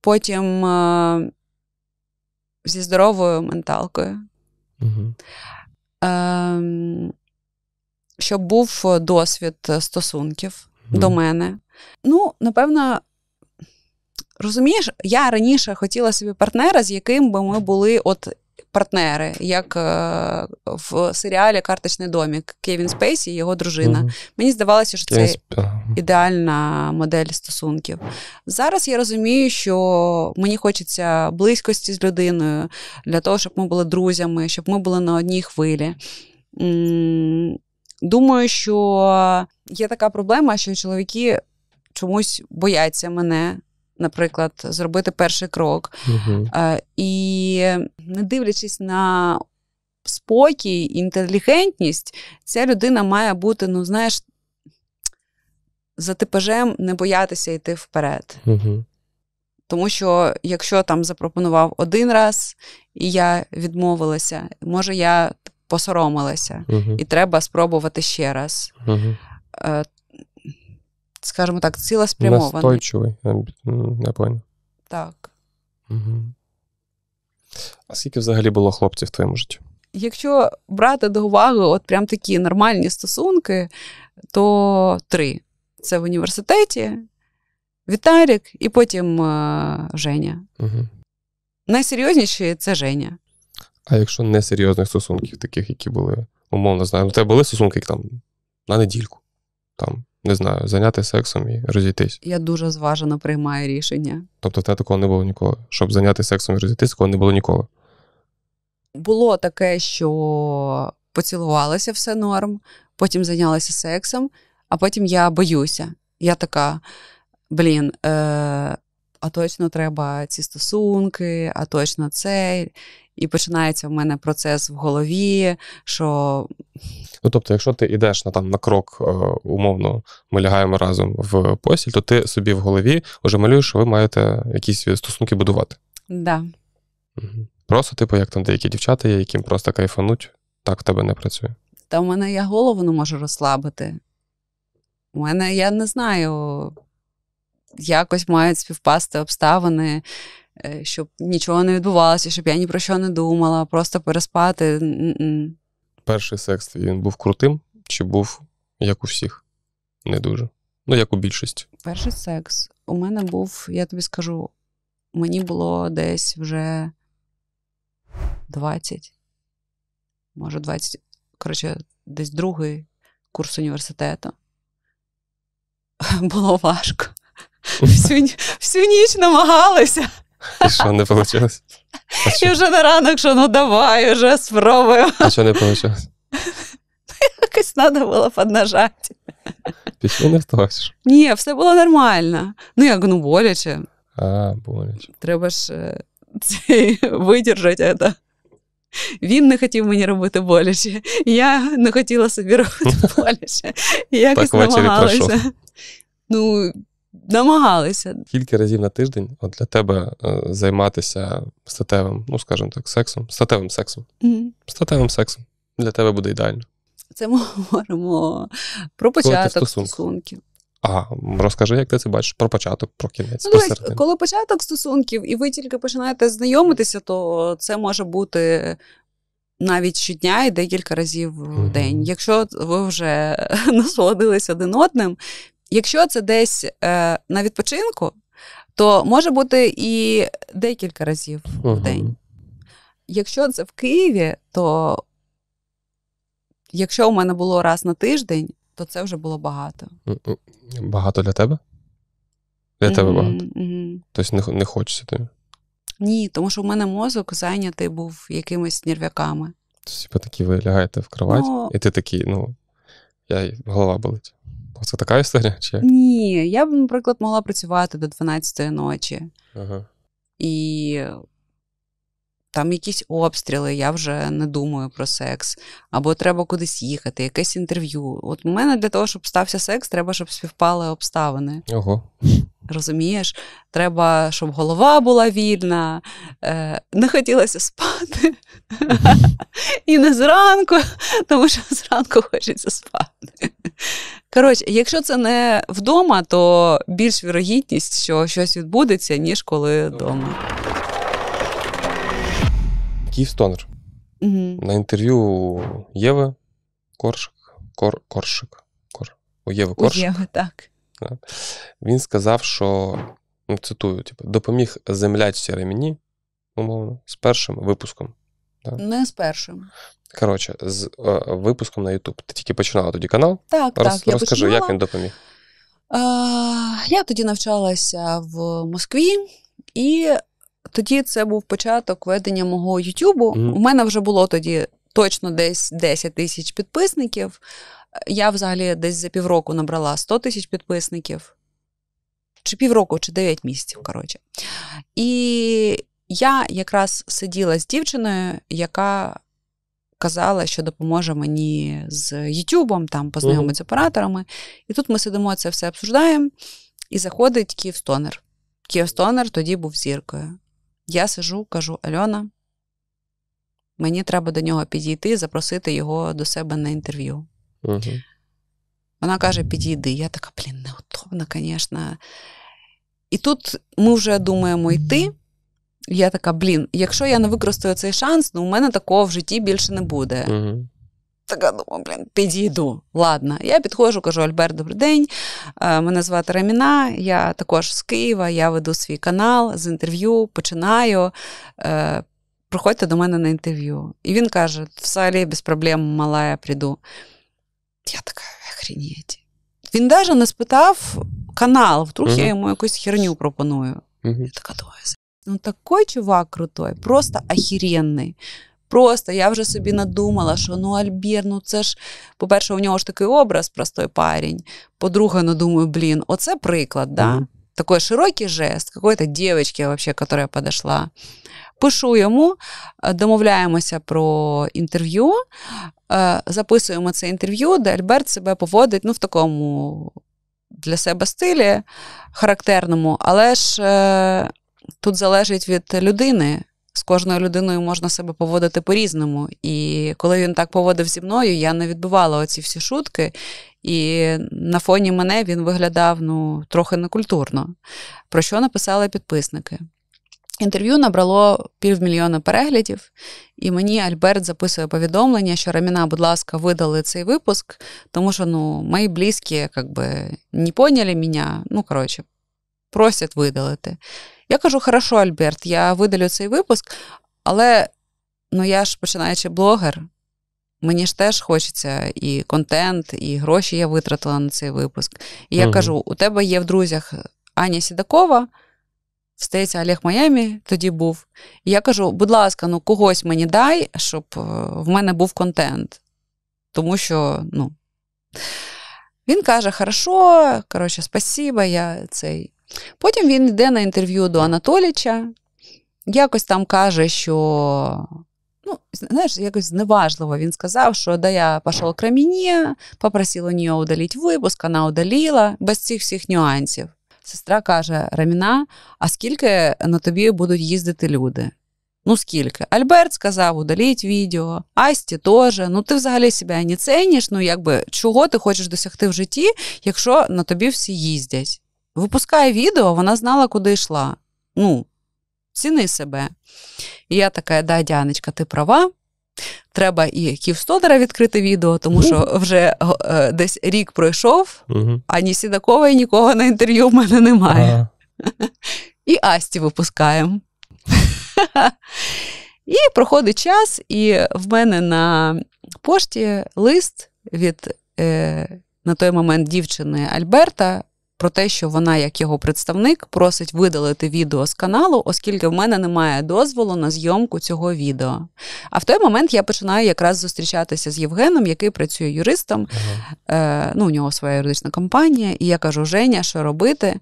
Потім е, зі здоровою менталкою. Угу. Е, щоб був досвід стосунків угу. до мене. Ну, напевно, розумієш, я раніше хотіла собі партнера, з яким би ми були от партнери, як е, в серіалі Карточний домік Кевін Спейсі і його дружина. Mm-hmm. Мені здавалося, що це ідеальна модель стосунків. Зараз я розумію, що мені хочеться близькості з людиною для того, щоб ми були друзями, щоб ми були на одній хвилі. Думаю, що є така проблема, що чоловіки чомусь бояться мене наприклад, зробити перший крок. Угу. І не дивлячись на спокій, інтелігентність, ця людина має бути, ну, знаєш, за типажем не боятися йти вперед. Угу. Тому що якщо там запропонував один раз, і я відмовилася, може я посоромилася, uh-huh. і треба спробувати ще раз. Uh-huh скажімо так, цілеспрямований. Настойчивий, я понял. Так. Угу. А скільки взагалі було хлопців в твоєму житті? Якщо брати до уваги от прям такі нормальні стосунки, то три. Це в університеті, Віталік і потім е, Женя. Угу. Найсерйозніші це Женя. А якщо не серйозних стосунків, таких, які були, умовно, знаю, у тебе були стосунки як, там на недільку, там не знаю, зайняти сексом і розійтись. Я дуже зважено приймаю рішення. Тобто, те такого не було ніколи. Щоб зайнятися сексом і розійтись, такого не було ніколи. Було таке, що поцілувалася все норм, потім зайнялася сексом, а потім я боюся. Я така, блін, е, а точно треба ці стосунки, а точно це і починається в мене процес в голові. що... Ну, тобто, якщо ти йдеш на там на крок, е, умовно, ми лягаємо разом в постіль, то ти собі в голові вже малюєш, що ви маєте якісь стосунки будувати. Да. Просто, типу, як там деякі дівчата є, яким просто кайфануть, так в тебе не працює. Та в мене я голову не можу розслабити. У мене я не знаю, якось мають співпасти обставини, Е, щоб нічого не відбувалося, щоб я ні про що не думала, просто переспати. Перший секс він був крутим чи був як у всіх? Не дуже. Ну, як у більшості. Перший секс у мене був, я тобі скажу, мені було десь вже 20, може, 20, коротше, десь другий курс університету. Було важко. Всю всю ніч намагалася. І що, не вийшло? І вже на ранок, що ну давай, вже спробуємо. А що не вийшло? Ну, якось треба було поднажати. Пісню не втоваєш? Ні, все було нормально. Ну, як ну боляче. А, боляче. Треба ж е, це видержати. це. Він не хотів мені робити боляче. Я не хотіла собі робити боляче. Якось намагалася. Ну, намагалися. Кілька разів на тиждень от для тебе е, займатися статевим, ну скажімо так, сексом, статевим сексом. Mm-hmm. Статевим сексом для тебе буде ідеально. Це ми говоримо про початок стосунків. А розкажи, як ти це бачиш про початок, про кінець. Ну, про середину. Коли початок стосунків, і ви тільки починаєте знайомитися, то це може бути навіть щодня і декілька разів в mm-hmm. день. Якщо ви вже насолодились один одним, Якщо це десь е, на відпочинку, то може бути і декілька разів uh-huh. в день. Якщо це в Києві, то якщо у мене було раз на тиждень, то це вже було багато. Багато для тебе? Для mm-hmm. тебе багато. Mm-hmm. Тобто не, не хочеться тобі? Ні, тому що в мене мозок зайнятий був якимись нерв'яками. Тобто, такі ви лягаєте в кровать, ну, і ти такий, ну, я голова болить. Це така історія? Чи? Ні, я б, наприклад, могла працювати до 12-ї ночі. Ага. І там якісь обстріли, я вже не думаю про секс, або треба кудись їхати, якесь інтерв'ю. От у мене для того, щоб стався секс, треба, щоб співпали обставини. Ого. Розумієш, треба, щоб голова була вільна, е, не хотілося спати. І не зранку, тому що зранку хочеться спати. Коротше, якщо це не вдома, то більш вірогідність, що щось відбудеться, ніж коли вдома. Киев Угу. На інтерв'ю Єви Коршик. Кор, Коршик. Кор, у Єви Коршик. У Єви, так. Да. Він сказав, що ну, цитую: типу, допоміг землячці ремені, умовно, з першим випуском. Да? Не з першим. Коротше, з е, випуском на Ютуб. Ти тільки починала тоді канал. Так, Роз, так. Розкажи, починала. як він допоміг. Е, Я тоді навчалася в Москві, і тоді це був початок ведення мого Ютубу. Mm. У мене вже було тоді точно десь 10 тисяч підписників. Я взагалі десь за півроку набрала 100 тисяч підписників. Чи півроку, чи 9 місяців, коротше. І я якраз сиділа з дівчиною, яка казала, що допоможе мені з Ютубом, там познайомить mm. з операторами. І тут ми сидимо, це все обсуждаємо, і заходить Київстонер. Київстонер тоді був зіркою. Я сижу, кажу Альона, мені треба до нього підійти, запросити його до себе на інтерв'ю. Угу. Вона каже: підійди. Я така, блін, неудобно, звісно. І тут ми вже думаємо йти. Я така, блін, якщо я не використаю цей шанс, ну у мене такого в житті більше не буде. Угу. Така думаю, блін, підійду. Ладно, я підходжу, кажу Альберт, добрий день. Е, мене звати Раміна, я також з Києва, я веду свій канал з інтерв'ю, починаю. Е, приходьте до мене на інтерв'ю. І він каже: взагалі без проблем, мала, я прийду. Я така охренеть. Він навіть не спитав канал, вдруг uh-huh. я йому якусь херню пропоную. Uh-huh. Я така думаю, ну такой чувак крутой, просто охеренний. Просто я вже собі надумала, що ну Альбір, ну це ж, по-перше, у нього ж такий образ, простой парень. По-друге, ну думаю, блін, оце приклад, да? Mm-hmm. Такой широкий жест, какой-то девочки, вообще, которая подошла. Пишу йому, е, домовляємося про інтерв'ю, е, записуємо це інтерв'ю, де Альберт себе поводить ну, в такому для себе стилі характерному, але ж е, тут залежить від людини, з кожною людиною можна себе поводити по-різному. І коли він так поводив зі мною, я не відбувала оці всі шутки. І на фоні мене він виглядав ну, трохи некультурно, про що написали підписники. Інтерв'ю набрало півмільйона переглядів, і мені Альберт записує повідомлення, що Раміна, будь ласка, видали цей випуск, тому що ну, мої близькі, якби не поняли мене, ну, коротше, просять видалити. Я кажу, хорошо, Альберт, я видалю цей випуск, але ну я ж починаючи блогер. Мені ж теж хочеться і контент, і гроші я витратила на цей випуск. І я угу. кажу: у тебе є в друзях Аня Сідакова, здається, Олег Майамі тоді був. І я кажу: будь ласка, ну когось мені дай, щоб е, в мене був контент. Тому що, ну. Він каже: Хорошо, коротше, спасіба, я цей. Потім він йде на інтерв'ю до Анатоліча, якось там каже, що. Ну, знаєш, якось зневажливо. Він сказав, що да, я пішов к Раміні, попросив у нее удалить випуск, вона удалила, без цих всіх нюансів. Сестра каже: Раміна, а скільки на тобі будуть їздити люди? Ну, скільки? Альберт сказав, удаліть відео, Асті теж. Ну, ти взагалі себе не ціниш, ну якби чого ти хочеш досягти в житті, якщо на тобі всі їздять? випускає відео, вона знала, куди йшла. Ну, ціни себе. І я така, да, Діаночка, ти права. Треба і Ківстодера відкрити відео, тому що вже е, десь рік пройшов, угу. Сідакова, і нікого на інтерв'ю в мене немає. І Асті випускаємо. І проходить час, і в мене на пошті лист від е, на той момент дівчини Альберта, про те, що вона, як його представник, просить видалити відео з каналу, оскільки в мене немає дозволу на зйомку цього відео. А в той момент я починаю якраз зустрічатися з Євгеном, який працює юристом. Ага. Е, ну, У нього своя юридична компанія, і я кажу: Женя, що робити?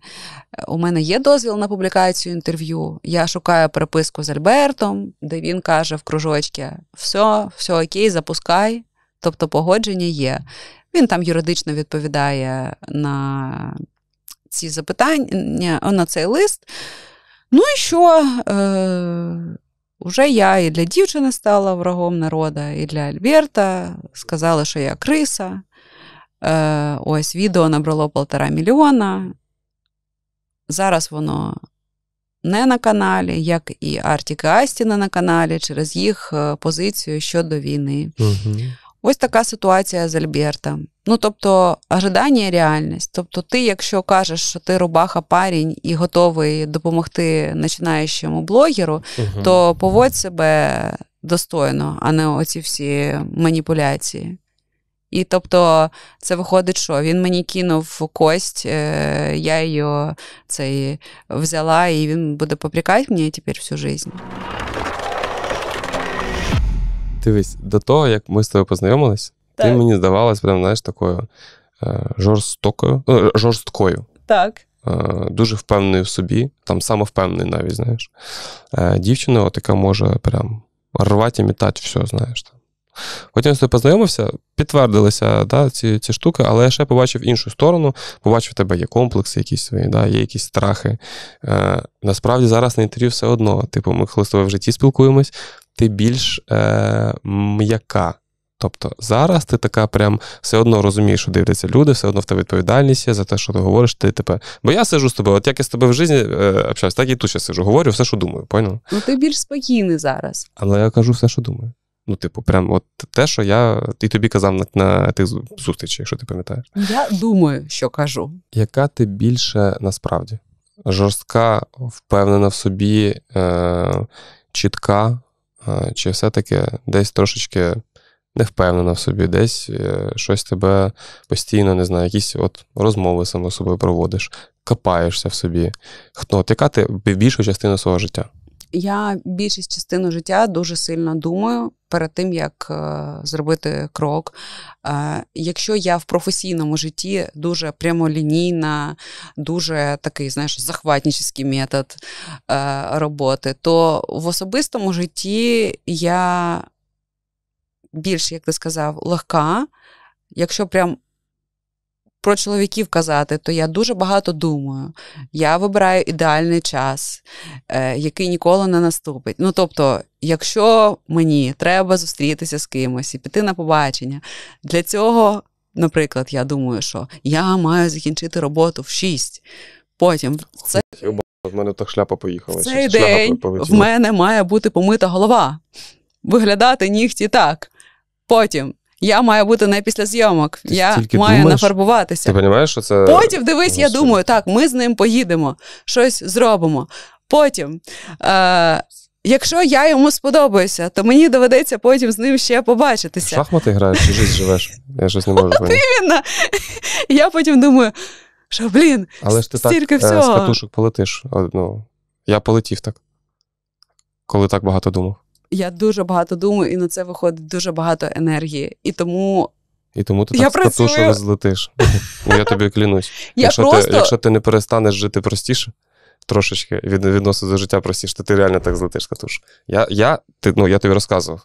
Е, у мене є дозвіл на публікацію інтерв'ю. Я шукаю переписку з Альбертом, де він каже в кружочці: все, все окей, запускай. Тобто погодження є. Він там юридично відповідає на ці запитання на цей лист. Ну і що? Е, Уже я і для дівчини стала врагом народу, і для Альберта сказала, що я криса. Е, Ось відео набрало полтора мільйона. Зараз воно не на каналі, як і Артік і Астіна на каналі через їх е, позицію щодо війни. Угу. Ось така ситуація з Альбертом. Ну, тобто, ожидання реальність. Тобто, ти, якщо кажеш, що ти рубаха парінь і готовий допомогти починаючому блогеру, угу. то поводь себе достойно, а не оці всі маніпуляції. І тобто, це виходить, що він мені кинув кость, е, я її цей взяла, і він буде попрекати мені тепер всю життя. Дивись, до того, як ми з тобою познайомились, так. ти мені здавалась прям, знаєш, такою е, жорстокою, е, жорсткою. Так. Е, дуже впевненою в собі, там самовпевнений навіть, знаєш. Дівчина така може прям рвати і мітати все, знаєш. там. Потім з тобою познайомився, підтвердилися да, ці ці штуки, але я ще побачив іншу сторону, побачив в тебе є комплекси, якісь свої, да, є якісь страхи. Е, Насправді зараз на інтерв'ю все одно. Типу, ми коли з тобою в житті спілкуємось, ти більш е, м'яка. Тобто зараз ти така прям все одно розумієш, що дивляться люди, все одно в тебе відповідальність є за те, що ти говориш, ти тепер. Бо я сижу з тобою, от як я з тобою в житті е, общаюсь, так і тут я сижу, говорю все, що думаю, поняв? Ну ти більш спокійний зараз. Але я кажу все, що думаю. Ну, типу, прям от те, що я і тобі казав на, на тих зустрічах, якщо ти пам'ятаєш. Я думаю, що кажу. Яка ти більше насправді жорстка, впевнена в собі, е, чітка, чи все-таки десь трошечки не впевнена в собі, десь е, щось тебе постійно, не знаю, якісь от розмови саме собою проводиш, копаєшся в собі. Хто? От яка ти більшу частину свого життя? я більшість частину життя дуже сильно думаю перед тим, як е, зробити крок. Е, якщо я в професійному житті дуже прямолінійна, дуже такий, знаєш, захватнічний метод е, роботи, то в особистому житті я більш, як ти сказав, легка. Якщо прям про чоловіків казати, то я дуже багато думаю. Я вибираю ідеальний час, е, який ніколи не наступить. Ну тобто, якщо мені треба зустрітися з кимось і піти на побачення, для цього, наприклад, я думаю, що я маю закінчити роботу в 6. Потім це. В мене так шляпа поїхала. В цей день в мене має бути помита голова, виглядати нігті так. Потім я маю бути не після зйомок. Ти я маю думаєш? нафарбуватися. Ти розумієш, що це. Потім дивись, я думаю, так, ми з ним поїдемо, щось зробимо. Потім. Е- Якщо я йому сподобаюся, то мені доведеться потім з ним ще побачитися. Шахмати граєш, чи життя живеш. Я щось не можу. Іменно. Я потім думаю, що блін, але ж ти так е, всього. з катушок полетиш. Ну, Я полетів так, коли так багато думав я дуже багато думаю, і на це виходить дуже багато енергії. І тому І тому ти я так працюю... з не злетиш. Я тобі клянусь. якщо, просто... ти, якщо ти не перестанеш жити простіше. Трошечки від відносин до життя простіше, то ти реально так злетиш, Катуш. Я я, ти, ну, я тобі розказував.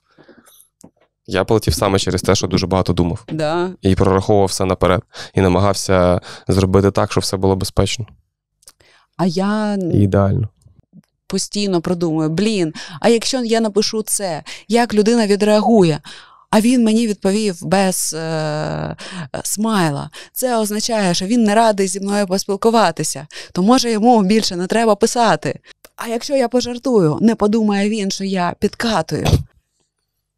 Я полетів саме через те, що дуже багато думав. Да. І прораховував все наперед. І намагався зробити так, щоб все було безпечно. А я... І ідеально постійно продумую, блін, а якщо я напишу це, як людина відреагує? А він мені відповів без е, смайла. Це означає, що він не радий зі мною поспілкуватися, то може йому більше не треба писати. А якщо я пожартую, не подумає він, що я підкатую.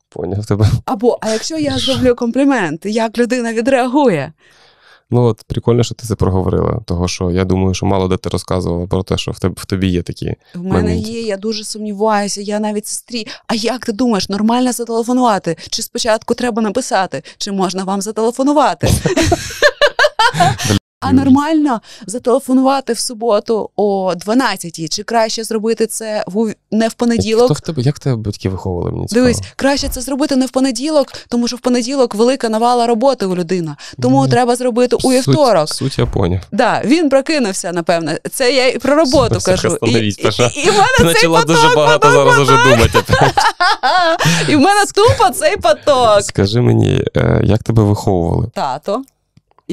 Поняв тебе. Або а якщо я зроблю комплімент, як людина відреагує? Ну, от прикольно, що ти це проговорила. Того, що я думаю, що мало де ти розказувала про те, що в тебе в тобі є такі. В мене моменти. є, я дуже сумніваюся, я навіть сестрі. А як ти думаєш, нормально зателефонувати? Чи спочатку треба написати, чи можна вам зателефонувати? А нормально зателефонувати в суботу о 12-й? Чи краще зробити це в не в понеділок? Хто в тебе як тебе батьки виховували? Мені цікаво. дивись, краще це зробити не в понеділок, тому що в понеділок велика навала роботи у людина. Тому ну, треба зробити у вівторок. Суть, суть я поняв. Да, він прокинувся, напевне. Це я і про роботу Супер, кажу. І, і, і в мене цей поток, дуже багато поток, зараз поток. Уже думати. І в мене тупо цей поток. Скажи мені, е, як тебе виховували? Тато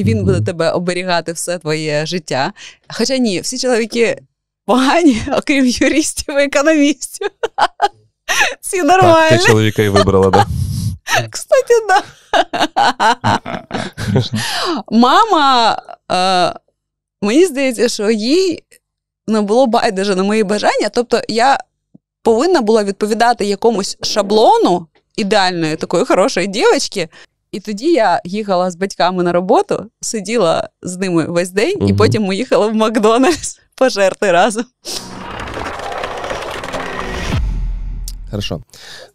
і він буде тебе оберігати все твоє життя. Хоча ні, всі чоловіки погані, окрім юристів і економістів. Всі нормально. Так, ти чоловіка і вибрала, так? Да? Кстати, да. Мама, е, мені здається, що їй не було байдуже на мої бажання. Тобто, я повинна була відповідати якомусь шаблону ідеальної такої хорошої дівчинки, і тоді я їхала з батьками на роботу, сиділа з ними весь день, угу. і потім ми їхали в Макдональдс пожерти разом. Хорошо.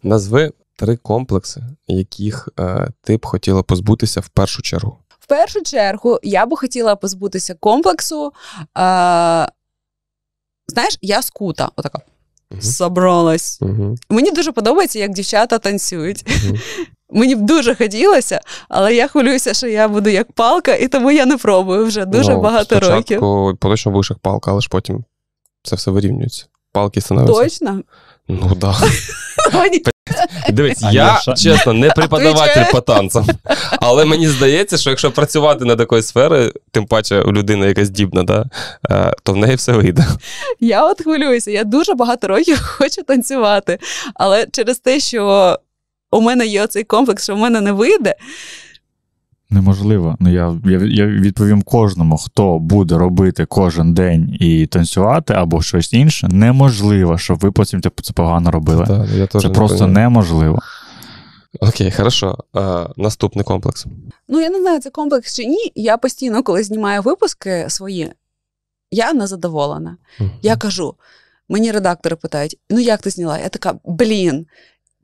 Назви три комплекси, яких е, ти б хотіла позбутися в першу чергу. В першу чергу я би хотіла позбутися комплексу. Е, знаєш, я скута. Отака. Угу. Собралась. Угу. Мені дуже подобається, як дівчата танцюють. Угу. Мені б дуже хотілося, але я хвилююся, що я буду як палка, і тому я не пробую вже дуже ну, багато спочатку років. Спочатку Точно вийшла палка, але ж потім це все вирівнюється. Палки становляться. Точно? Ну так. Да. Дивись, я чесно не преподаватель по танцям, але мені здається, що якщо працювати над такою сферою, тим паче у людини якась дібна, да, е, то в неї все вийде. Я от хвилююся, я дуже багато років хочу танцювати, але через те, що у мене є оцей комплекс, що в мене не вийде. Неможливо. Ну я, я я, відповім кожному, хто буде робити кожен день і танцювати або щось інше. Неможливо, щоб ви потім це погано робили. Так, ну, я це не просто розумію. неможливо. Окей, хорошо. А, е, Наступний комплекс. Ну я не знаю, це комплекс чи ні. Я постійно, коли знімаю випуски свої, я незадоволена. Uh-huh. Я кажу. Мені редактори питають: ну як ти зняла? Я така, блін,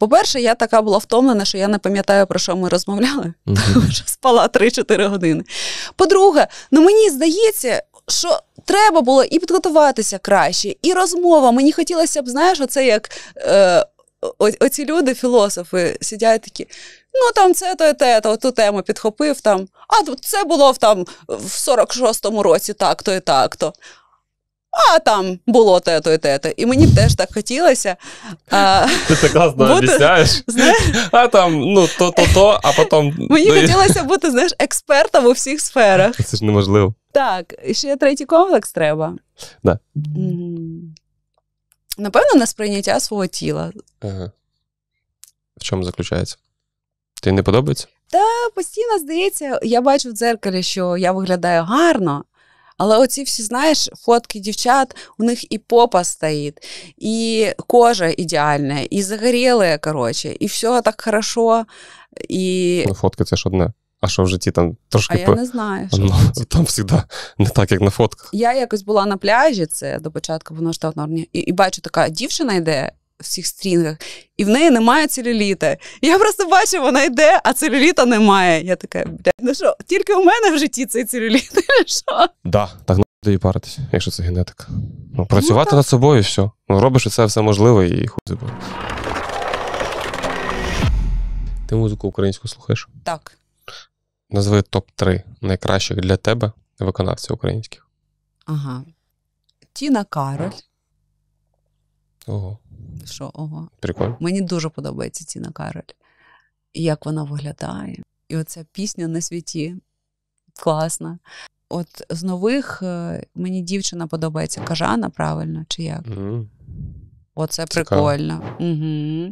по-перше, я така була втомлена, що я не пам'ятаю, про що ми розмовляли, вже hmm спала 3-4 години. По-друге, ну мені здається, що треба було і підготуватися краще, і розмова. Мені хотілося б, знаєш, оце як е, о, оці люди, філософи, сидять такі. Ну, там це то, те, то, ту тему підхопив там. А це було там в 46-му році так-то і так-то а там було те-то і те І мені б теж так хотілося. А, Ти це класно обіцяєш. а там ну то-то-то, а потім. Мені ну, хотілося бути, знаєш, експертом у всіх сферах. Це ж неможливо. Так, ще третій комплекс треба. Да. Напевно, на сприйняття свого тіла. Ага. В чому заключається? Ти не подобається? Та постійно здається, я бачу в дзеркалі, що я виглядаю гарно. Але оці всі, знаєш, фотки дівчат, у них і попа стоїть, і кожа ідеальна, і загоріле, коротше, і все так хорошо. і... Ну, Фотки це ж одне. А що в житті там трошки. А я по... не знаю. Що ну, там завжди не так, як на фотках. Я якось була на пляжі, це до початку воно повноштатного і, і бачу, така дівчина йде Всіх стрінгах, і в неї немає целюліта. Я просто бачу, вона йде, а целюліта немає. Я така, блядь, ну що, тільки у мене в житті цей целюліт. що? Да, так її паритись, якщо це генетика. Ну, Працювати ну, над собою і все. Ну, Робиш це все можливе і хуй забув. Ти музику українську слухаєш? Так. Назви топ-3 найкращих для тебе виконавців українських. Ага. Тіна Кароль. Ого що ого. Прикольно. Мені дуже подобається Тіна Кароль, як вона виглядає. І оця пісня на світі класна. От з нових е, мені дівчина подобається кажана, правильно, чи як? Mm. Оце Цікаво. прикольно. Угу.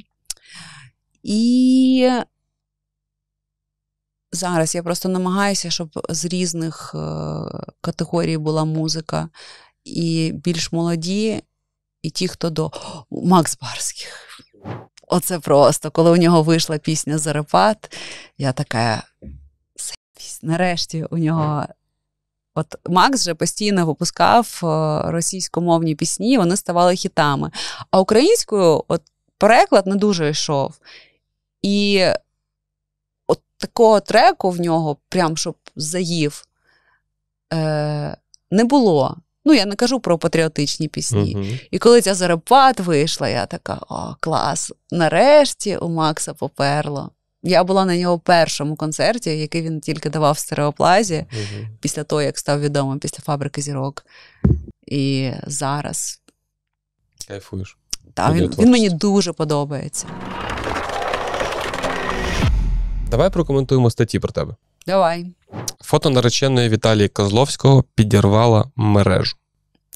І зараз я просто намагаюся, щоб з різних е, категорій була музика. І більш молоді, і ті, хто до Макс Барських. Оце просто. Коли у нього вийшла пісня Зарепат, я така. Нарешті у нього. От Макс вже постійно випускав е, російськомовні пісні, вони ставали хітами. А українською от переклад не дуже йшов. І от такого треку в нього, прям щоб заїв, е- не було. Ну, я не кажу про патріотичні пісні. Угу. І коли ця зарепат вийшла, я така: о, клас! Нарешті у Макса поперло. Я була на нього першому концерті, який він тільки давав в стереоплазі угу. після того, як став відомим після фабрики зірок. І зараз. Кайфуєш. Так, він, він мені дуже подобається. Давай прокоментуємо статті про тебе. Давай. Фото нареченої Віталії Козловського підірвала мережу.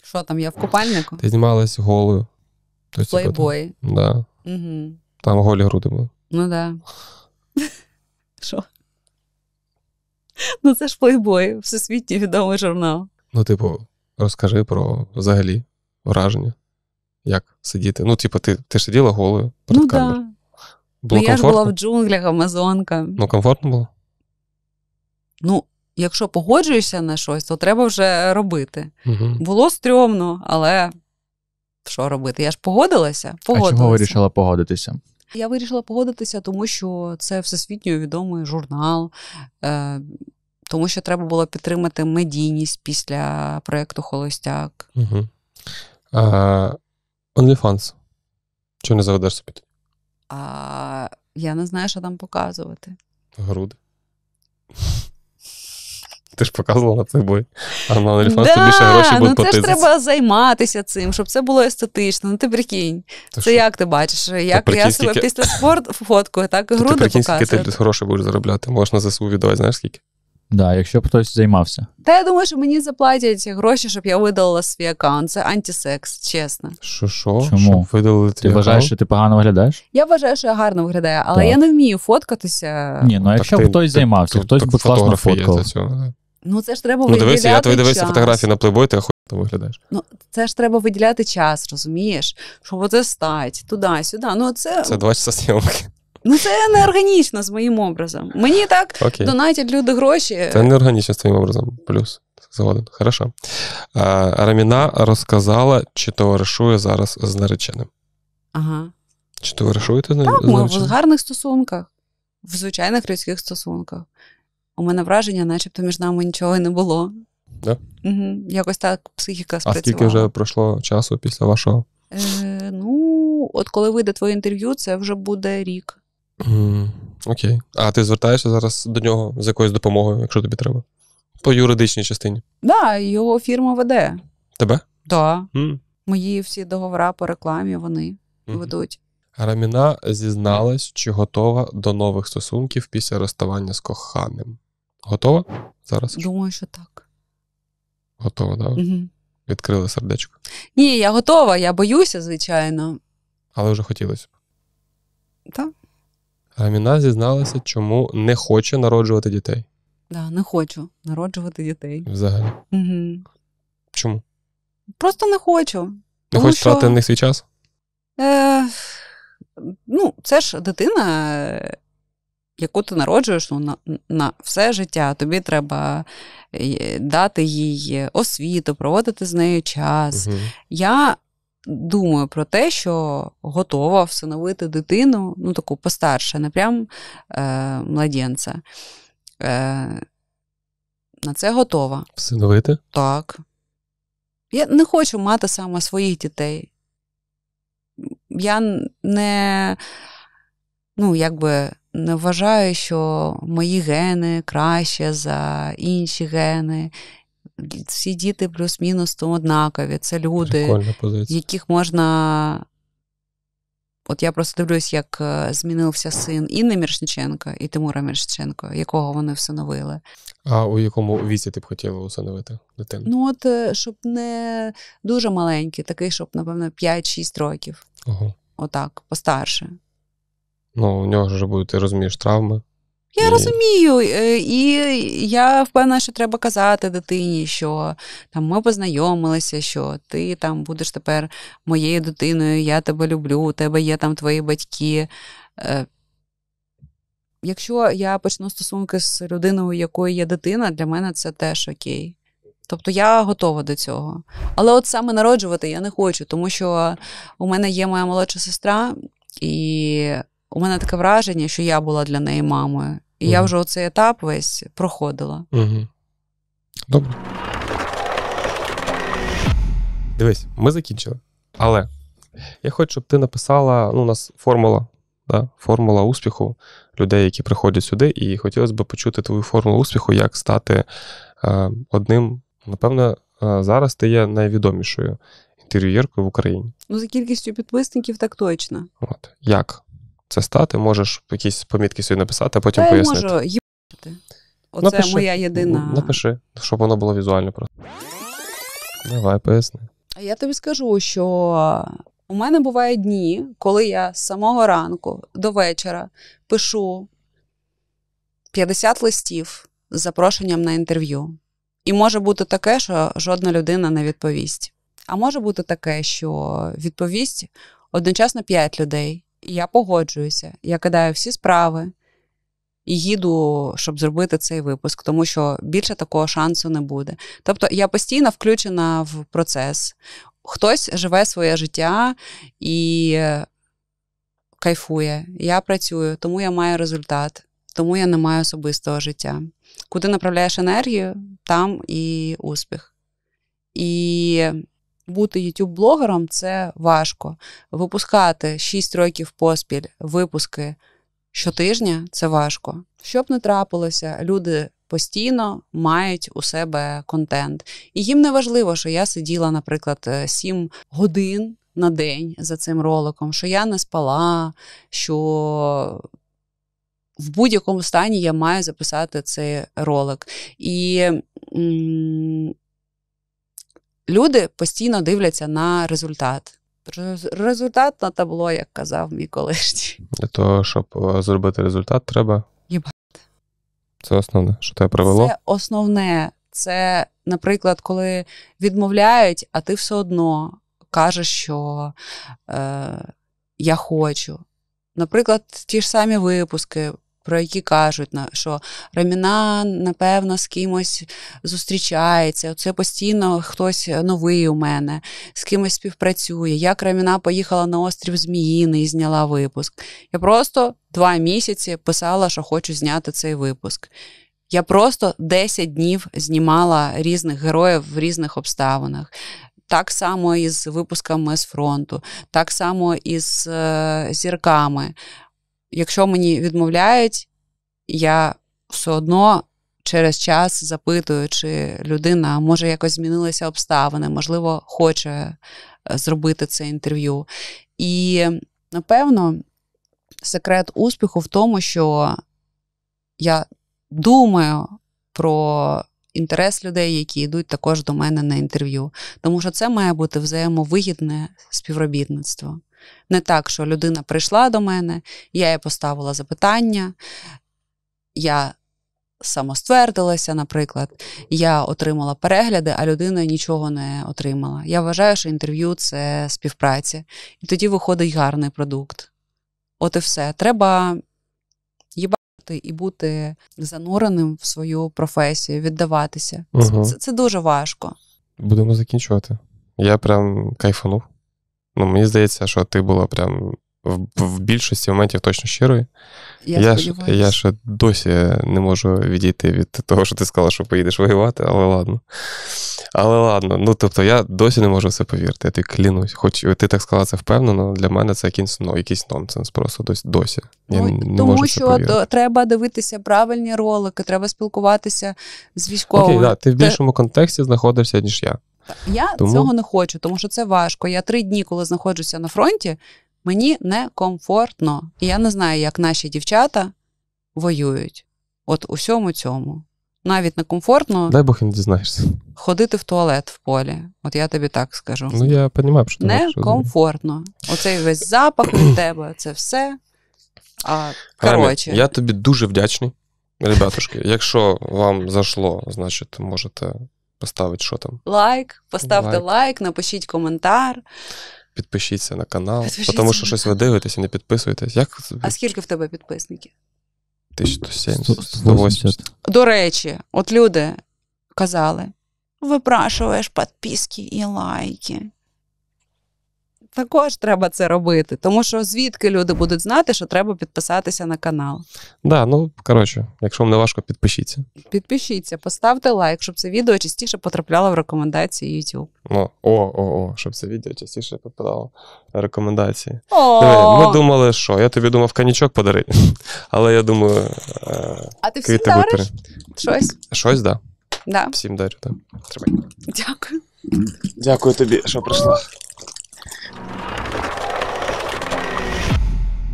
Що там, я в купальнику? Ти знімалась голою. В плейбої. Да. Угу. Там голі груди були. Ну так. Да. Що? Ну, це ж плейбой, всесвітньо відомий журнал. Ну, типу, розкажи про взагалі враження, як сидіти. Ну, типу, ти ти сиділа голою перед ну, камерою. Да. Було ну, комфортно? Я ж була в джунглях, Амазонка. Ну, комфортно було? ну, якщо погоджуєшся на щось, то треба вже робити. Угу. Було стрьомно, але що робити? Я ж погодилася. погодилася. А Чому вирішила погодитися? Я вирішила погодитися, тому що це всесвітньо відомий журнал, е, тому що треба було підтримати медійність після проєкту Холостяк. Угу. Чи не заведешся піти? А, Я не знаю, що там показувати. Груди. Ти ж показувала цей бой. А на OnlyFans да, більше гроші буде ну, Це ж треба займатися цим, щоб це було естетично. Ну ти прикинь. Ти це як ти бачиш? Як я себе скільки... після спорту фоткую, так і груди показую. Ти прикинь, скільки ти грошей будеш заробляти? можна за ЗСУ віддавати, знаєш скільки? Да, якщо б хтось займався. Та я думаю, що мені заплатять гроші, щоб я видалила свій аккаунт. Це антисекс, чесно. Що, що? Чому? Щоб видалили Ти аккаунт? вважаєш, що ти погано виглядаєш? Я вважаю, що я гарно виглядаю, але так. я не вмію фоткатися. Ні, ну якщо б хтось ти, займався, ти, хтось би класно фоткав. Цього, Ну, це ж треба ну, виділяти. я тобі дивився фотографії на плейбой, ти охуєнно виглядаєш. Ну, це ж треба виділяти час, розумієш? Що оце стать, туди-сюди. Ну, це... це два часа зйомки. Ну, це неорганічно з моїм образом. Мені так Окей. донатять люди гроші. Це неорганічно з твоїм образом, плюс. Згоден. Хорошо. Раміна розказала, чи товаришує зараз з нареченим. Ага. Чи товаришуєте з нареченим? Так, ми в гарних стосунках, в звичайних людських стосунках у мене враження, начебто між нами нічого не було. Да? Угу. Якось так психіка спрацювала. А скільки вже пройшло часу після вашого? Е, Ну, от коли вийде твоє інтерв'ю, це вже буде рік. Mm, окей. А ти звертаєшся зараз до нього з якоюсь допомогою, якщо тобі треба? По юридичній частині. Так, да, його фірма веде. Тебе? Так. Да. Mm. Мої всі договори по рекламі вони mm-hmm. ведуть. Раміна зізналась, чи готова до нових стосунків після розставання з коханим. Готова зараз? Думаю, що так. Готова, так? Да? Угу. Відкрили сердечко. Ні, я готова, я боюся, звичайно. Але вже хотілося б. Так. Раміна зізналася, чому не хоче народжувати дітей. Так, да, не хочу народжувати дітей. Взагалі. Угу. Чому? Просто не хочу. Не хочеш що... тратити на них свій час? Е, Ну, це ж дитина яку ти народжуєш ну, на, на все життя. Тобі треба е, дати їй освіту, проводити з нею час. Угу. Я думаю про те, що готова всиновити дитину, ну таку постарше, не прям е, младенця. Е, На це готова. Всиновити? Так. Я не хочу мати саме своїх дітей. Я не, ну, якби не вважаю, що мої гени краще за інші гени. Всі діти плюс-мінус то однакові. Це люди, яких можна. От я просто дивлюсь, як е, змінився син Інни Міршниченка і Тимура Міршниченка, якого вони всиновили. А у якому віці ти б хотіла усиновити дитину? Ну, от, е, щоб не дуже маленький, такий, щоб, напевно, 5-6 років. Ого. Отак, постарше. Ну, у нього вже будуть, ти розумієш, травми. Я і... розумію, е, і я впевнена, що треба казати дитині, що там ми познайомилися, що ти там будеш тепер моєю дитиною, я тебе люблю, у тебе є там твої батьки. Е, якщо я почну стосунки з людиною, у якої є дитина, для мене це теж окей. Тобто я готова до цього. Але от саме народжувати я не хочу, тому що у мене є моя молодша сестра, і у мене таке враження, що я була для неї мамою. І угу. я вже оцей етап весь проходила. Угу. Добре. Дивись, ми закінчили. Але я хочу, щоб ти написала: ну, у нас формула. Да, формула успіху людей, які приходять сюди, і хотілося б почути твою формулу успіху, як стати е, одним. Напевно, е, зараз ти є найвідомішою інтерв'юєркою в Україні. Ну, за кількістю підписників, так точно. От. Як? це стати, можеш якісь помітки собі написати, а потім Та пояснити. Я можу їбати. Оце напиши, моя єдина. Напиши, щоб воно було візуально просто. Давай, поясни. А я тобі скажу, що у мене бувають дні, коли я з самого ранку до вечора пишу 50 листів з запрошенням на інтерв'ю. І може бути таке, що жодна людина не відповість. А може бути таке, що відповість одночасно 5 людей я погоджуюся. Я кидаю всі справи і їду, щоб зробити цей випуск, тому що більше такого шансу не буде. Тобто я постійно включена в процес. Хтось живе своє життя і кайфує. Я працюю, тому я маю результат, тому я не маю особистого життя. Куди направляєш енергію, там і успіх. І бути ютуб блогером це важко. Випускати 6 років поспіль випуски щотижня це важко. Щоб не трапилося, люди. Постійно мають у себе контент, і їм не важливо, що я сиділа, наприклад, 7 е, годин на день за цим роликом, що я не спала, що в будь-якому стані я маю записати цей ролик. І люди постійно дивляться на результат. Результат на табло, як казав мій колишній. То, щоб е, зробити результат, треба. Їбати. Це основне, що тебе привело? Це основне. Це, наприклад, коли відмовляють, а ти все одно кажеш, що е, я хочу. Наприклад, ті ж самі випуски про які кажуть, що Раміна, напевно, з кимось зустрічається. Це постійно хтось новий у мене, з кимось співпрацює. Як Раміна поїхала на острів Зміїни і зняла випуск. Я просто два місяці писала, що хочу зняти цей випуск. Я просто 10 днів знімала різних героїв в різних обставинах. Так само із випусками з фронту, так само із е, зірками якщо мені відмовляють, я все одно через час запитую, чи людина може якось змінилися обставини, можливо, хоче е, зробити це інтерв'ю. І напевно секрет успіху в тому, що я думаю про. Інтерес людей, які йдуть також до мене на інтерв'ю, тому що це має бути взаємовигідне співробітництво. Не так, що людина прийшла до мене, я їй поставила запитання, я самоствердилася, наприклад, я отримала перегляди, а людина нічого не отримала. Я вважаю, що інтерв'ю це співпраця. І тоді виходить гарний продукт. От і все. Треба їбати і бути зануреним в свою професію, віддаватися. Угу. це, це дуже важко. Будемо закінчувати. Я прям кайфанув. Ну, мені здається, що ти була прям в, в більшості моментів точно щирою. Я я, ж, я ще досі не можу відійти від того, що ти сказала, що поїдеш воювати, але ладно. Але ладно, ну тобто я досі не можу в це повірити, я тобі клянусь. Хоч ти так сказала це впевнено, для мене це якийсь, ну, якийсь нонсенс, просто досі. досі. Я ну, не Тому можу що повірити. треба дивитися правильні ролики, треба спілкуватися з військовими. Окей, да, Ти в більшому контексті знаходишся, ніж я. Я тому... цього не хочу, тому що це важко. Я три дні, коли знаходжуся на фронті, мені некомфортно. І я не знаю, як наші дівчата воюють. От у всьому цьому. Навіть некомфортно. Дай Бог не дізнаєшся. Ходити в туалет в полі. От я тобі так скажу. Ну, я розумію, що ти Некомфортно. Оцей весь запах від тебе, це все. А, коротше. Я тобі дуже вдячний. Ребятушки, якщо вам зайшло, значить, можете поставить, що там? Лайк, поставте лайк, лайк напишіть коментар. Підпишіться на канал, тому що щось ви дивитеся, не підписуєтесь. Як? А скільки в тебе підписників? 1170, До речі, от люди казали: випрашуєш підписки і лайки також треба це робити, тому що звідки люди будуть знати, що треба підписатися на канал. Да, ну коротше, якщо вам не важко, підпишіться. Підпишіться, поставте лайк, щоб це відео частіше потрапляло в рекомендації YouTube. О, ну, о, о, о, щоб це відео частіше попадало в рекомендації. Диви, ми думали, що я тобі думав канічок подарити, але я думаю, е, а ти всім дариш? Щось? Щось, так. Да. Да. Всім дарю, так. Да. Дякую. Дякую тобі, що прийшла.